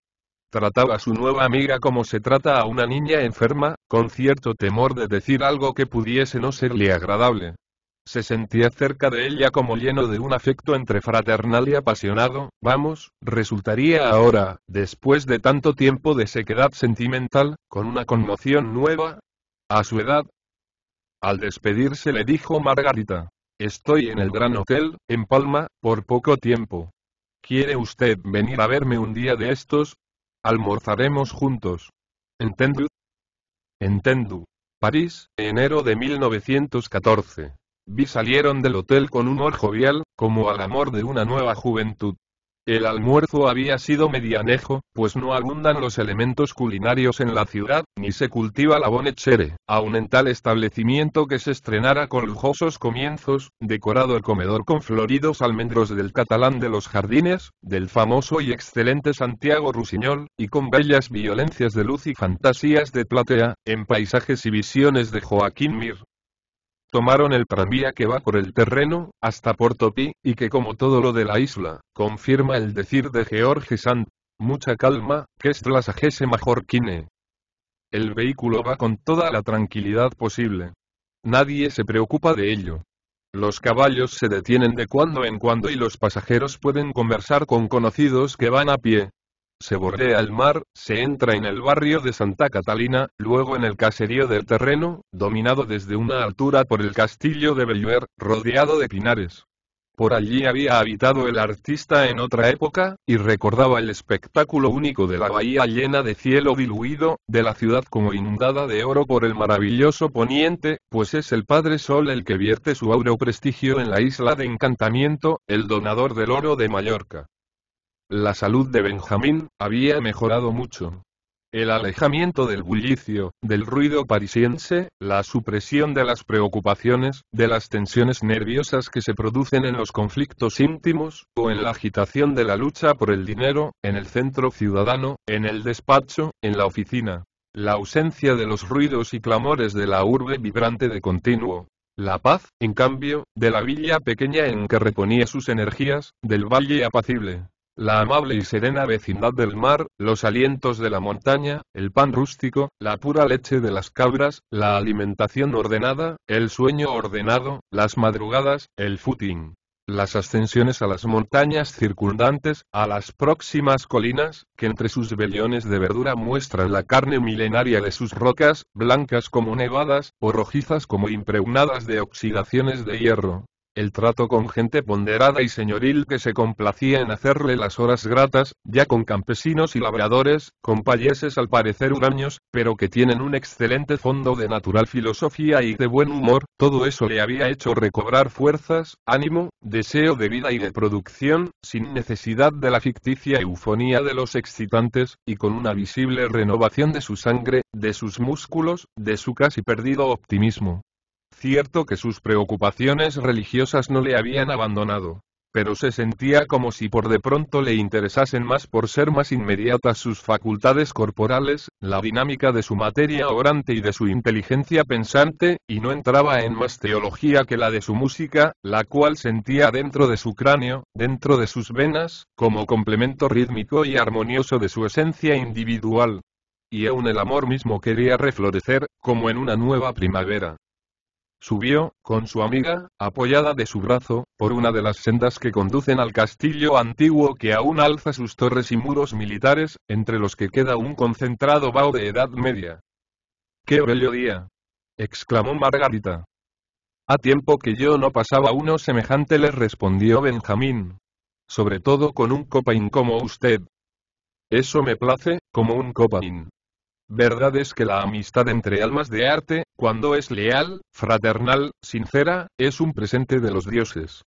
Trataba a su nueva amiga como se trata a una niña enferma, con cierto temor de decir algo que pudiese no serle agradable. Se sentía cerca de ella como lleno de un afecto entre fraternal y apasionado, vamos, resultaría ahora, después de tanto tiempo de sequedad sentimental, con una conmoción nueva. A su edad. Al despedirse le dijo Margarita. Estoy en el Gran Hotel, en Palma, por poco tiempo. ¿Quiere usted venir a verme un día de estos? Almorzaremos juntos. ¿Entendu? Entendu. París, enero de 1914. Vi salieron del hotel con un humor jovial, como al amor de una nueva juventud. El almuerzo había sido medianejo, pues no abundan los elementos culinarios en la ciudad, ni se cultiva la bonechere, aun en tal establecimiento que se estrenara con lujosos comienzos, decorado el comedor con floridos almendros del catalán de los jardines, del famoso y excelente Santiago Rusiñol, y con bellas violencias de luz y fantasías de platea, en paisajes y visiones de Joaquín Mir, tomaron el tranvía que va por el terreno, hasta Porto Pí y que como todo lo de la isla, confirma el decir de George Sand. Mucha calma, que es la mejor majorquine. El vehículo va con toda la tranquilidad posible. Nadie se preocupa de ello. Los caballos se detienen de cuando en cuando y los pasajeros pueden conversar con conocidos que van a pie, se bordea el mar, se entra en el barrio de Santa Catalina, luego en el caserío del terreno, dominado desde una altura por el castillo de Belluer, rodeado de pinares. Por allí había habitado el artista en otra época, y recordaba el espectáculo único de la bahía llena de cielo diluido, de la ciudad como inundada de oro por el maravilloso poniente, pues es el Padre Sol el que vierte su aureo prestigio en la isla de encantamiento, el donador del oro de Mallorca. La salud de Benjamín había mejorado mucho. El alejamiento del bullicio, del ruido parisiense, la supresión de las preocupaciones, de las tensiones nerviosas que se producen en los conflictos íntimos, o en la agitación de la lucha por el dinero, en el centro ciudadano, en el despacho, en la oficina. La ausencia de los ruidos y clamores de la urbe vibrante de continuo. La paz, en cambio, de la villa pequeña en que reponía sus energías, del valle apacible la amable y serena vecindad del mar, los alientos de la montaña, el pan rústico, la pura leche de las cabras, la alimentación ordenada, el sueño ordenado, las madrugadas, el footing. Las ascensiones a las montañas circundantes, a las próximas colinas, que entre sus vellones de verdura muestran la carne milenaria de sus rocas, blancas como nevadas, o rojizas como impregnadas de oxidaciones de hierro, el trato con gente ponderada y señoril que se complacía en hacerle las horas gratas, ya con campesinos y labradores, con payeses al parecer huraños, pero que tienen un excelente fondo de natural filosofía y de buen humor, todo eso le había hecho recobrar fuerzas, ánimo, deseo de vida y de producción, sin necesidad de la ficticia eufonía de los excitantes, y con una visible renovación de su sangre, de sus músculos, de su casi perdido optimismo. Cierto que sus preocupaciones religiosas no le habían abandonado, pero se sentía como si por de pronto le interesasen más por ser más inmediatas sus facultades corporales, la dinámica de su materia orante y de su inteligencia pensante, y no entraba en más teología que la de su música, la cual sentía dentro de su cráneo, dentro de sus venas, como complemento rítmico y armonioso de su esencia individual. Y aún el amor mismo quería reflorecer, como en una nueva primavera. Subió, con su amiga, apoyada de su brazo, por una de las sendas que conducen al castillo antiguo que aún alza sus torres y muros militares, entre los que queda un concentrado vaho de edad media. ¡Qué bello día! exclamó Margarita. A tiempo que yo no pasaba uno semejante les respondió Benjamín. Sobre todo con un copain como usted. Eso me place, como un copain. Verdad es que la amistad entre almas de arte, cuando es leal, fraternal, sincera, es un presente de los dioses.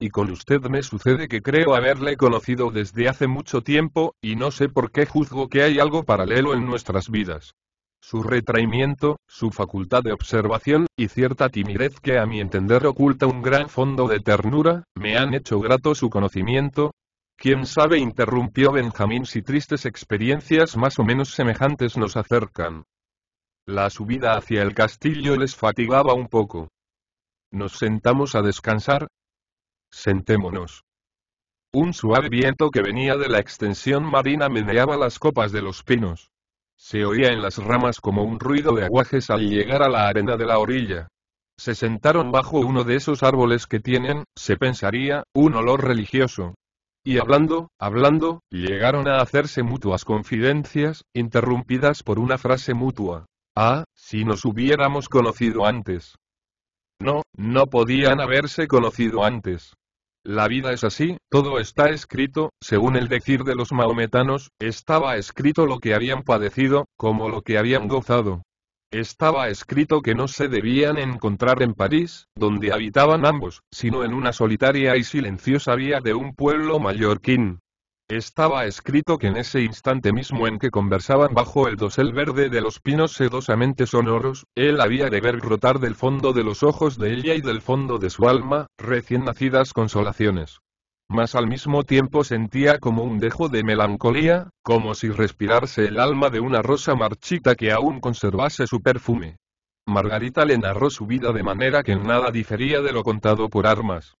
Y con usted me sucede que creo haberle conocido desde hace mucho tiempo, y no sé por qué juzgo que hay algo paralelo en nuestras vidas. Su retraimiento, su facultad de observación, y cierta timidez que a mi entender oculta un gran fondo de ternura, me han hecho grato su conocimiento, Quién sabe, interrumpió Benjamín si tristes experiencias más o menos semejantes nos acercan. La subida hacia el castillo les fatigaba un poco. ¿Nos sentamos a descansar? Sentémonos. Un suave viento que venía de la extensión marina meneaba las copas de los pinos. Se oía en las ramas como un ruido de aguajes al llegar a la arena de la orilla. Se sentaron bajo uno de esos árboles que tienen, se pensaría, un olor religioso, y hablando, hablando, llegaron a hacerse mutuas confidencias, interrumpidas por una frase mutua. Ah, si nos hubiéramos conocido antes. No, no podían haberse conocido antes. La vida es así, todo está escrito, según el decir de los maometanos, estaba escrito lo que habían padecido, como lo que habían gozado. Estaba escrito que no se debían encontrar en París, donde habitaban ambos, sino en una solitaria y silenciosa vía de un pueblo mallorquín. Estaba escrito que en ese instante mismo en que conversaban bajo el dosel verde de los pinos sedosamente sonoros, él había de ver brotar del fondo de los ojos de ella y del fondo de su alma, recién nacidas consolaciones mas al mismo tiempo sentía como un dejo de melancolía, como si respirase el alma de una rosa marchita que aún conservase su perfume. Margarita le narró su vida de manera que en nada difería de lo contado por armas.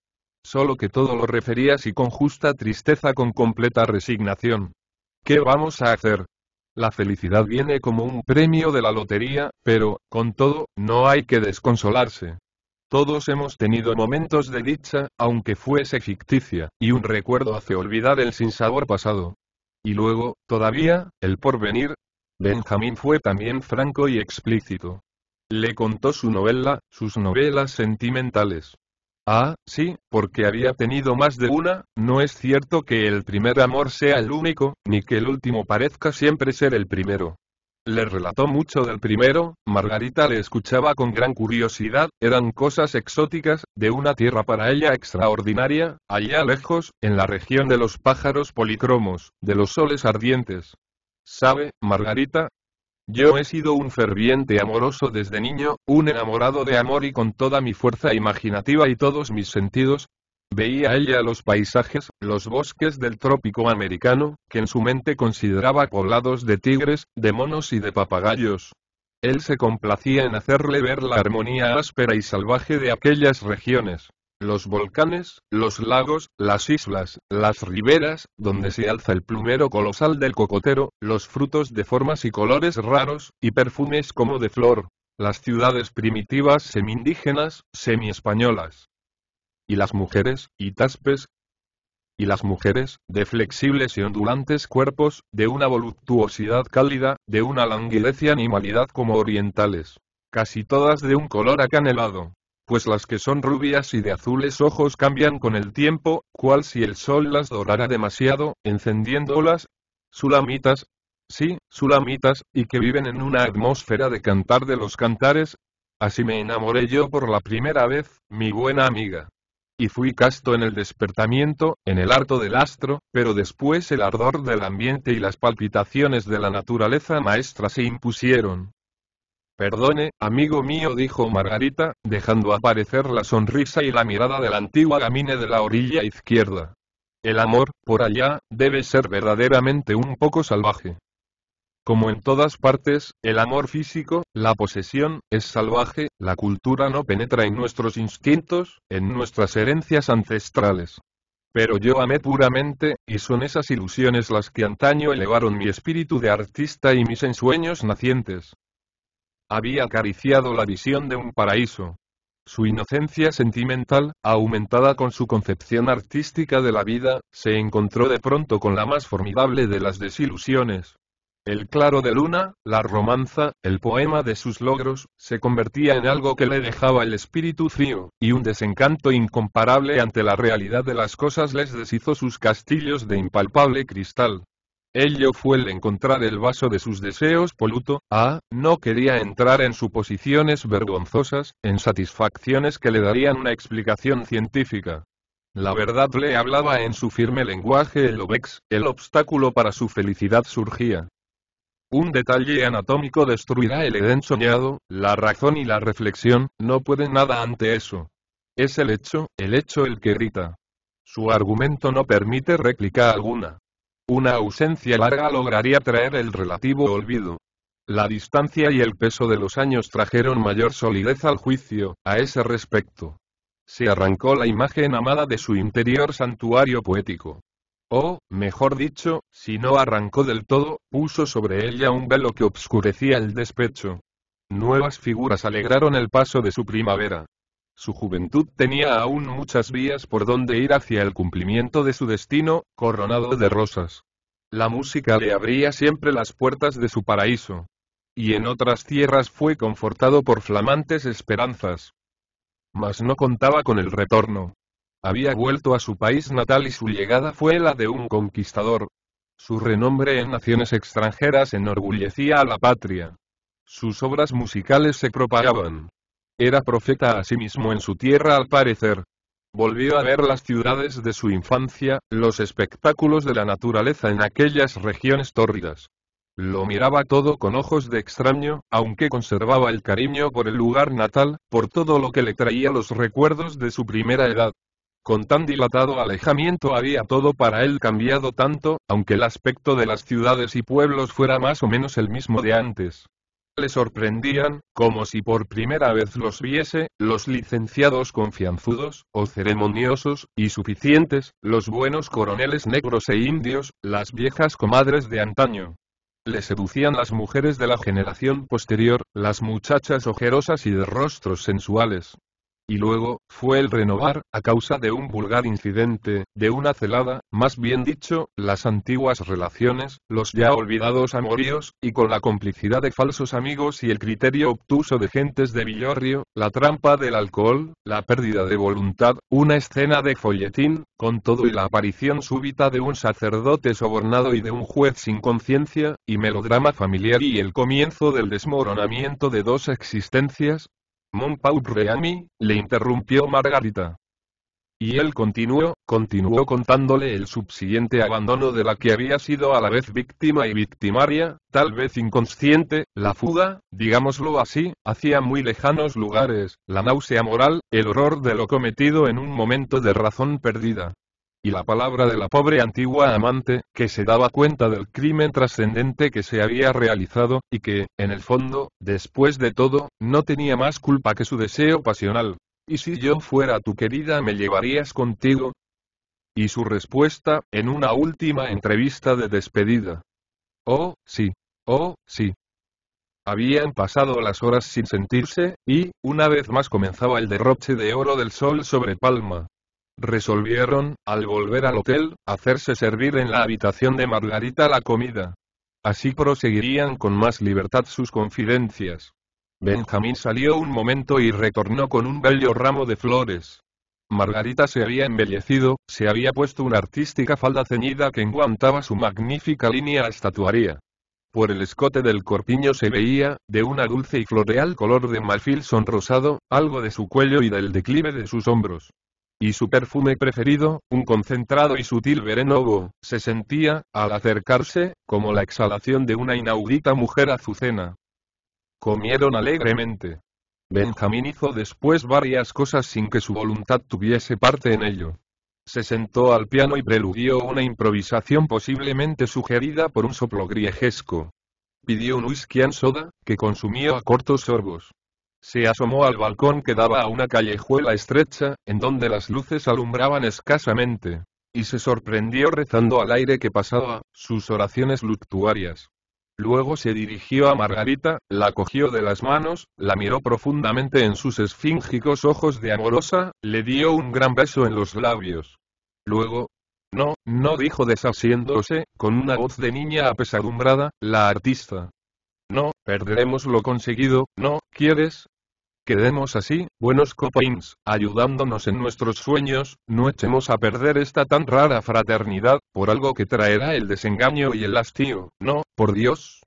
Solo que todo lo refería así con justa tristeza, con completa resignación. ¿Qué vamos a hacer? La felicidad viene como un premio de la lotería, pero, con todo, no hay que desconsolarse. Todos hemos tenido momentos de dicha, aunque fuese ficticia, y un recuerdo hace olvidar el sinsabor pasado. Y luego, todavía, el porvenir. Benjamín fue también franco y explícito. Le contó su novela, sus novelas sentimentales. Ah, sí, porque había tenido más de una, no es cierto que el primer amor sea el único, ni que el último parezca siempre ser el primero. Le relató mucho del primero, Margarita le escuchaba con gran curiosidad, eran cosas exóticas, de una tierra para ella extraordinaria, allá lejos, en la región de los pájaros policromos, de los soles ardientes. ¿Sabe, Margarita? Yo he sido un ferviente amoroso desde niño, un enamorado de amor y con toda mi fuerza imaginativa y todos mis sentidos, Veía ella los paisajes, los bosques del trópico americano, que en su mente consideraba poblados de tigres, de monos y de papagayos. Él se complacía en hacerle ver la armonía áspera y salvaje de aquellas regiones. Los volcanes, los lagos, las islas, las riberas, donde se alza el plumero colosal del cocotero, los frutos de formas y colores raros, y perfumes como de flor. Las ciudades primitivas semi-indígenas, semi-españolas y las mujeres, y taspes, y las mujeres, de flexibles y ondulantes cuerpos, de una voluptuosidad cálida, de una languidez y animalidad como orientales. Casi todas de un color acanelado. Pues las que son rubias y de azules ojos cambian con el tiempo, cual si el sol las dorara demasiado, encendiéndolas. Sulamitas. Sí, sulamitas, y que viven en una atmósfera de cantar de los cantares. Así me enamoré yo por la primera vez, mi buena amiga y fui casto en el despertamiento, en el harto del astro, pero después el ardor del ambiente y las palpitaciones de la naturaleza maestra se impusieron. Perdone, amigo mío, dijo Margarita, dejando aparecer la sonrisa y la mirada de la antigua gamine de la orilla izquierda. El amor, por allá, debe ser verdaderamente un poco salvaje. Como en todas partes, el amor físico, la posesión, es salvaje, la cultura no penetra en nuestros instintos, en nuestras herencias ancestrales. Pero yo amé puramente, y son esas ilusiones las que antaño elevaron mi espíritu de artista y mis ensueños nacientes. Había acariciado la visión de un paraíso. Su inocencia sentimental, aumentada con su concepción artística de la vida, se encontró de pronto con la más formidable de las desilusiones. El claro de luna, la romanza, el poema de sus logros, se convertía en algo que le dejaba el espíritu frío, y un desencanto incomparable ante la realidad de las cosas les deshizo sus castillos de impalpable cristal. Ello fue el encontrar el vaso de sus deseos poluto, ah, no quería entrar en suposiciones vergonzosas, en satisfacciones que le darían una explicación científica. La verdad le hablaba en su firme lenguaje el obex, el obstáculo para su felicidad surgía, un detalle anatómico destruirá el Edén soñado, la razón y la reflexión, no pueden nada ante eso. Es el hecho, el hecho el que grita. Su argumento no permite réplica alguna. Una ausencia larga lograría traer el relativo olvido. La distancia y el peso de los años trajeron mayor solidez al juicio, a ese respecto. Se arrancó la imagen amada de su interior santuario poético o, oh, mejor dicho, si no arrancó del todo, puso sobre ella un velo que obscurecía el despecho. Nuevas figuras alegraron el paso de su primavera. Su juventud tenía aún muchas vías por donde ir hacia el cumplimiento de su destino, coronado de rosas. La música le abría siempre las puertas de su paraíso. Y en otras tierras fue confortado por flamantes esperanzas. Mas no contaba con el retorno. Había vuelto a su país natal y su llegada fue la de un conquistador. Su renombre en naciones extranjeras enorgullecía a la patria. Sus obras musicales se propagaban. Era profeta a sí mismo en su tierra al parecer. Volvió a ver las ciudades de su infancia, los espectáculos de la naturaleza en aquellas regiones tórridas. Lo miraba todo con ojos de extraño, aunque conservaba el cariño por el lugar natal, por todo lo que le traía los recuerdos de su primera edad. Con tan dilatado alejamiento había todo para él cambiado tanto, aunque el aspecto de las ciudades y pueblos fuera más o menos el mismo de antes. Le sorprendían, como si por primera vez los viese, los licenciados confianzudos, o ceremoniosos, y suficientes, los buenos coroneles negros e indios, las viejas comadres de antaño. Le seducían las mujeres de la generación posterior, las muchachas ojerosas y de rostros sensuales, y luego, fue el renovar, a causa de un vulgar incidente, de una celada, más bien dicho, las antiguas relaciones, los ya olvidados amoríos, y con la complicidad de falsos amigos y el criterio obtuso de gentes de Villorrio, la trampa del alcohol, la pérdida de voluntad, una escena de folletín, con todo y la aparición súbita de un sacerdote sobornado y de un juez sin conciencia, y melodrama familiar y el comienzo del desmoronamiento de dos existencias, montpau Ami, le interrumpió Margarita. Y él continuó, continuó contándole el subsiguiente abandono de la que había sido a la vez víctima y victimaria, tal vez inconsciente, la fuga, digámoslo así, hacia muy lejanos lugares, la náusea moral, el horror de lo cometido en un momento de razón perdida y la palabra de la pobre antigua amante, que se daba cuenta del crimen trascendente que se había realizado, y que, en el fondo, después de todo, no tenía más culpa que su deseo pasional. ¿Y si yo fuera tu querida me llevarías contigo? Y su respuesta, en una última entrevista de despedida. Oh, sí. Oh, sí. Habían pasado las horas sin sentirse, y, una vez más comenzaba el derroche de oro del sol sobre Palma resolvieron, al volver al hotel, hacerse servir en la habitación de Margarita la comida. Así proseguirían con más libertad sus confidencias. Benjamín salió un momento y retornó con un bello ramo de flores. Margarita se había embellecido, se había puesto una artística falda ceñida que enguantaba su magnífica línea estatuaria. Por el escote del corpiño se veía, de una dulce y floreal color de marfil sonrosado, algo de su cuello y del declive de sus hombros. Y su perfume preferido, un concentrado y sutil verenovo, se sentía, al acercarse, como la exhalación de una inaudita mujer azucena. Comieron alegremente. Benjamín hizo después varias cosas sin que su voluntad tuviese parte en ello. Se sentó al piano y preludió una improvisación posiblemente sugerida por un soplo griejesco. Pidió un whisky en soda, que consumió a cortos sorbos. Se asomó al balcón que daba a una callejuela estrecha, en donde las luces alumbraban escasamente. Y se sorprendió rezando al aire que pasaba, sus oraciones luctuarias. Luego se dirigió a Margarita, la cogió de las manos, la miró profundamente en sus esfíngicos ojos de amorosa, le dio un gran beso en los labios. Luego, no, no dijo desasiéndose, con una voz de niña apesadumbrada, la artista. No, perderemos lo conseguido, ¿no quieres? Quedemos así, buenos copains, ayudándonos en nuestros sueños, no echemos a perder esta tan rara fraternidad, por algo que traerá el desengaño y el hastío, no, por Dios.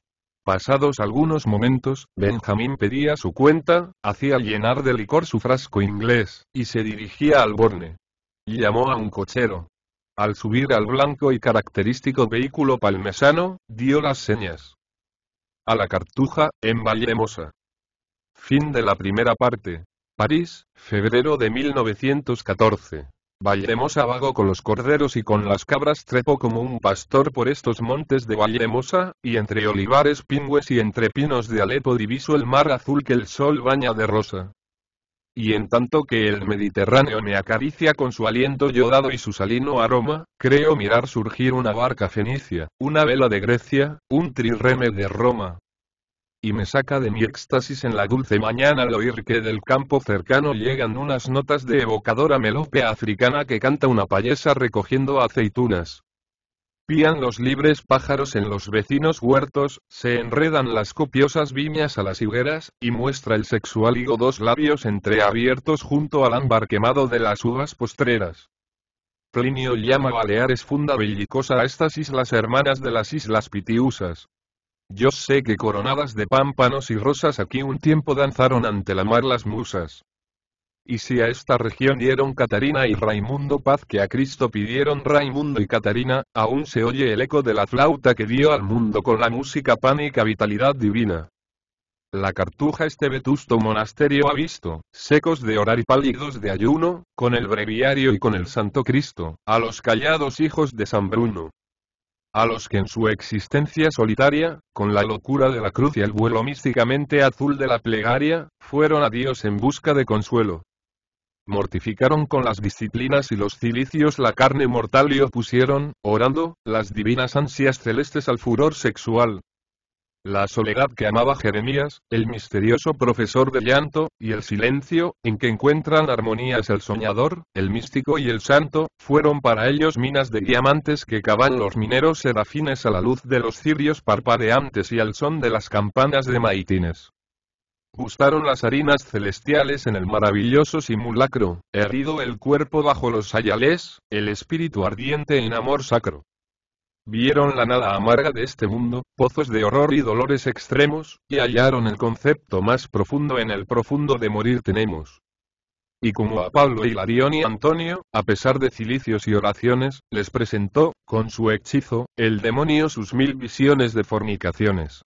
Pasados algunos momentos, Benjamín pedía su cuenta, hacía llenar de licor su frasco inglés, y se dirigía al borne. Llamó a un cochero. Al subir al blanco y característico vehículo palmesano, dio las señas. A la Cartuja, en Vallemosa. Fin de la primera parte. París, febrero de 1914. Vallemosa vago con los corderos y con las cabras trepo como un pastor por estos montes de Vallemosa, y entre olivares pingües y entre pinos de Alepo diviso el mar azul que el sol baña de rosa y en tanto que el Mediterráneo me acaricia con su aliento yodado y su salino aroma, creo mirar surgir una barca fenicia, una vela de Grecia, un trirreme de Roma. Y me saca de mi éxtasis en la dulce mañana al oír que del campo cercano llegan unas notas de evocadora melope africana que canta una payesa recogiendo aceitunas. Pían los libres pájaros en los vecinos huertos, se enredan las copiosas viñas a las higueras, y muestra el sexual higo dos labios entreabiertos junto al ámbar quemado de las uvas postreras. Plinio llama Baleares funda bellicosa a estas islas hermanas de las islas Pitiusas. Yo sé que coronadas de pámpanos y rosas aquí un tiempo danzaron ante la mar las musas. Y si a esta región dieron Catarina y Raimundo paz que a Cristo pidieron Raimundo y Catarina, aún se oye el eco de la flauta que dio al mundo con la música pánica vitalidad divina. La cartuja este vetusto monasterio ha visto, secos de orar y pálidos de ayuno, con el breviario y con el Santo Cristo, a los callados hijos de San Bruno. A los que en su existencia solitaria, con la locura de la cruz y el vuelo místicamente azul de la plegaria, fueron a Dios en busca de consuelo, mortificaron con las disciplinas y los cilicios la carne mortal y opusieron, orando, las divinas ansias celestes al furor sexual. La soledad que amaba Jeremías, el misterioso profesor de llanto, y el silencio, en que encuentran armonías el soñador, el místico y el santo, fueron para ellos minas de diamantes que cavan los mineros serafines a la luz de los cirios parpadeantes y al son de las campanas de maitines. Buscaron las harinas celestiales en el maravilloso simulacro, herido el cuerpo bajo los ayales, el espíritu ardiente en amor sacro. Vieron la nada amarga de este mundo, pozos de horror y dolores extremos, y hallaron el concepto más profundo en el profundo de morir tenemos. Y como a Pablo Hilarión y Antonio, a pesar de cilicios y oraciones, les presentó, con su hechizo, el demonio sus mil visiones de fornicaciones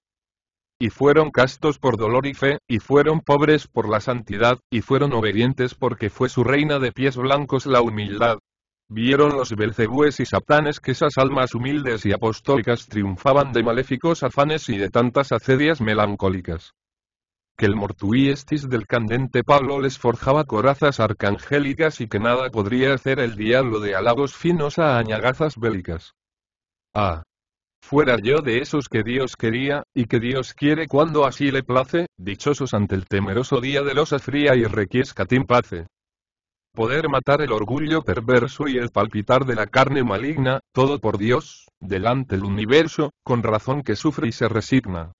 y fueron castos por dolor y fe, y fueron pobres por la santidad, y fueron obedientes porque fue su reina de pies blancos la humildad. Vieron los Belcebúes y Satanes que esas almas humildes y apostólicas triunfaban de maléficos afanes y de tantas acedias melancólicas. Que el mortuíestis del candente Pablo les forjaba corazas arcangélicas y que nada podría hacer el diablo de halagos finos a añagazas bélicas. Ah, fuera yo de esos que Dios quería, y que Dios quiere cuando así le place, dichosos ante el temeroso día de losa fría y requiesca pace. Poder matar el orgullo perverso y el palpitar de la carne maligna, todo por Dios, delante el universo, con razón que sufre y se resigna.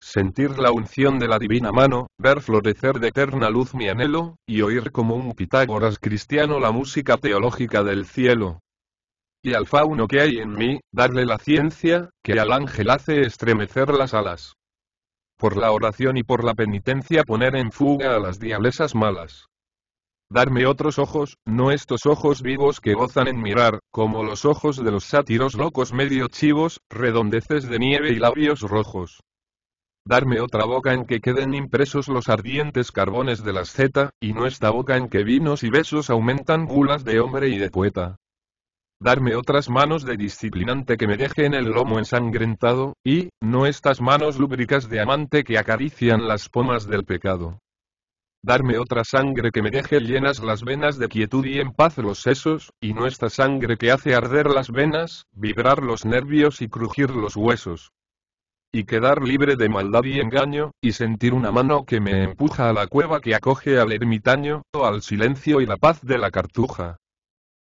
Sentir la unción de la divina mano, ver florecer de eterna luz mi anhelo, y oír como un Pitágoras cristiano la música teológica del cielo, y al fauno que hay en mí, darle la ciencia, que al ángel hace estremecer las alas. Por la oración y por la penitencia poner en fuga a las diablesas malas. Darme otros ojos, no estos ojos vivos que gozan en mirar, como los ojos de los sátiros locos medio chivos, redondeces de nieve y labios rojos darme otra boca en que queden impresos los ardientes carbones de la Z, y no esta boca en que vinos y besos aumentan gulas de hombre y de poeta darme otras manos de disciplinante que me deje en el lomo ensangrentado, y, no estas manos lúbricas de amante que acarician las pomas del pecado. Darme otra sangre que me deje llenas las venas de quietud y en paz los sesos, y no esta sangre que hace arder las venas, vibrar los nervios y crujir los huesos. Y quedar libre de maldad y engaño, y sentir una mano que me empuja a la cueva que acoge al ermitaño, o al silencio y la paz de la cartuja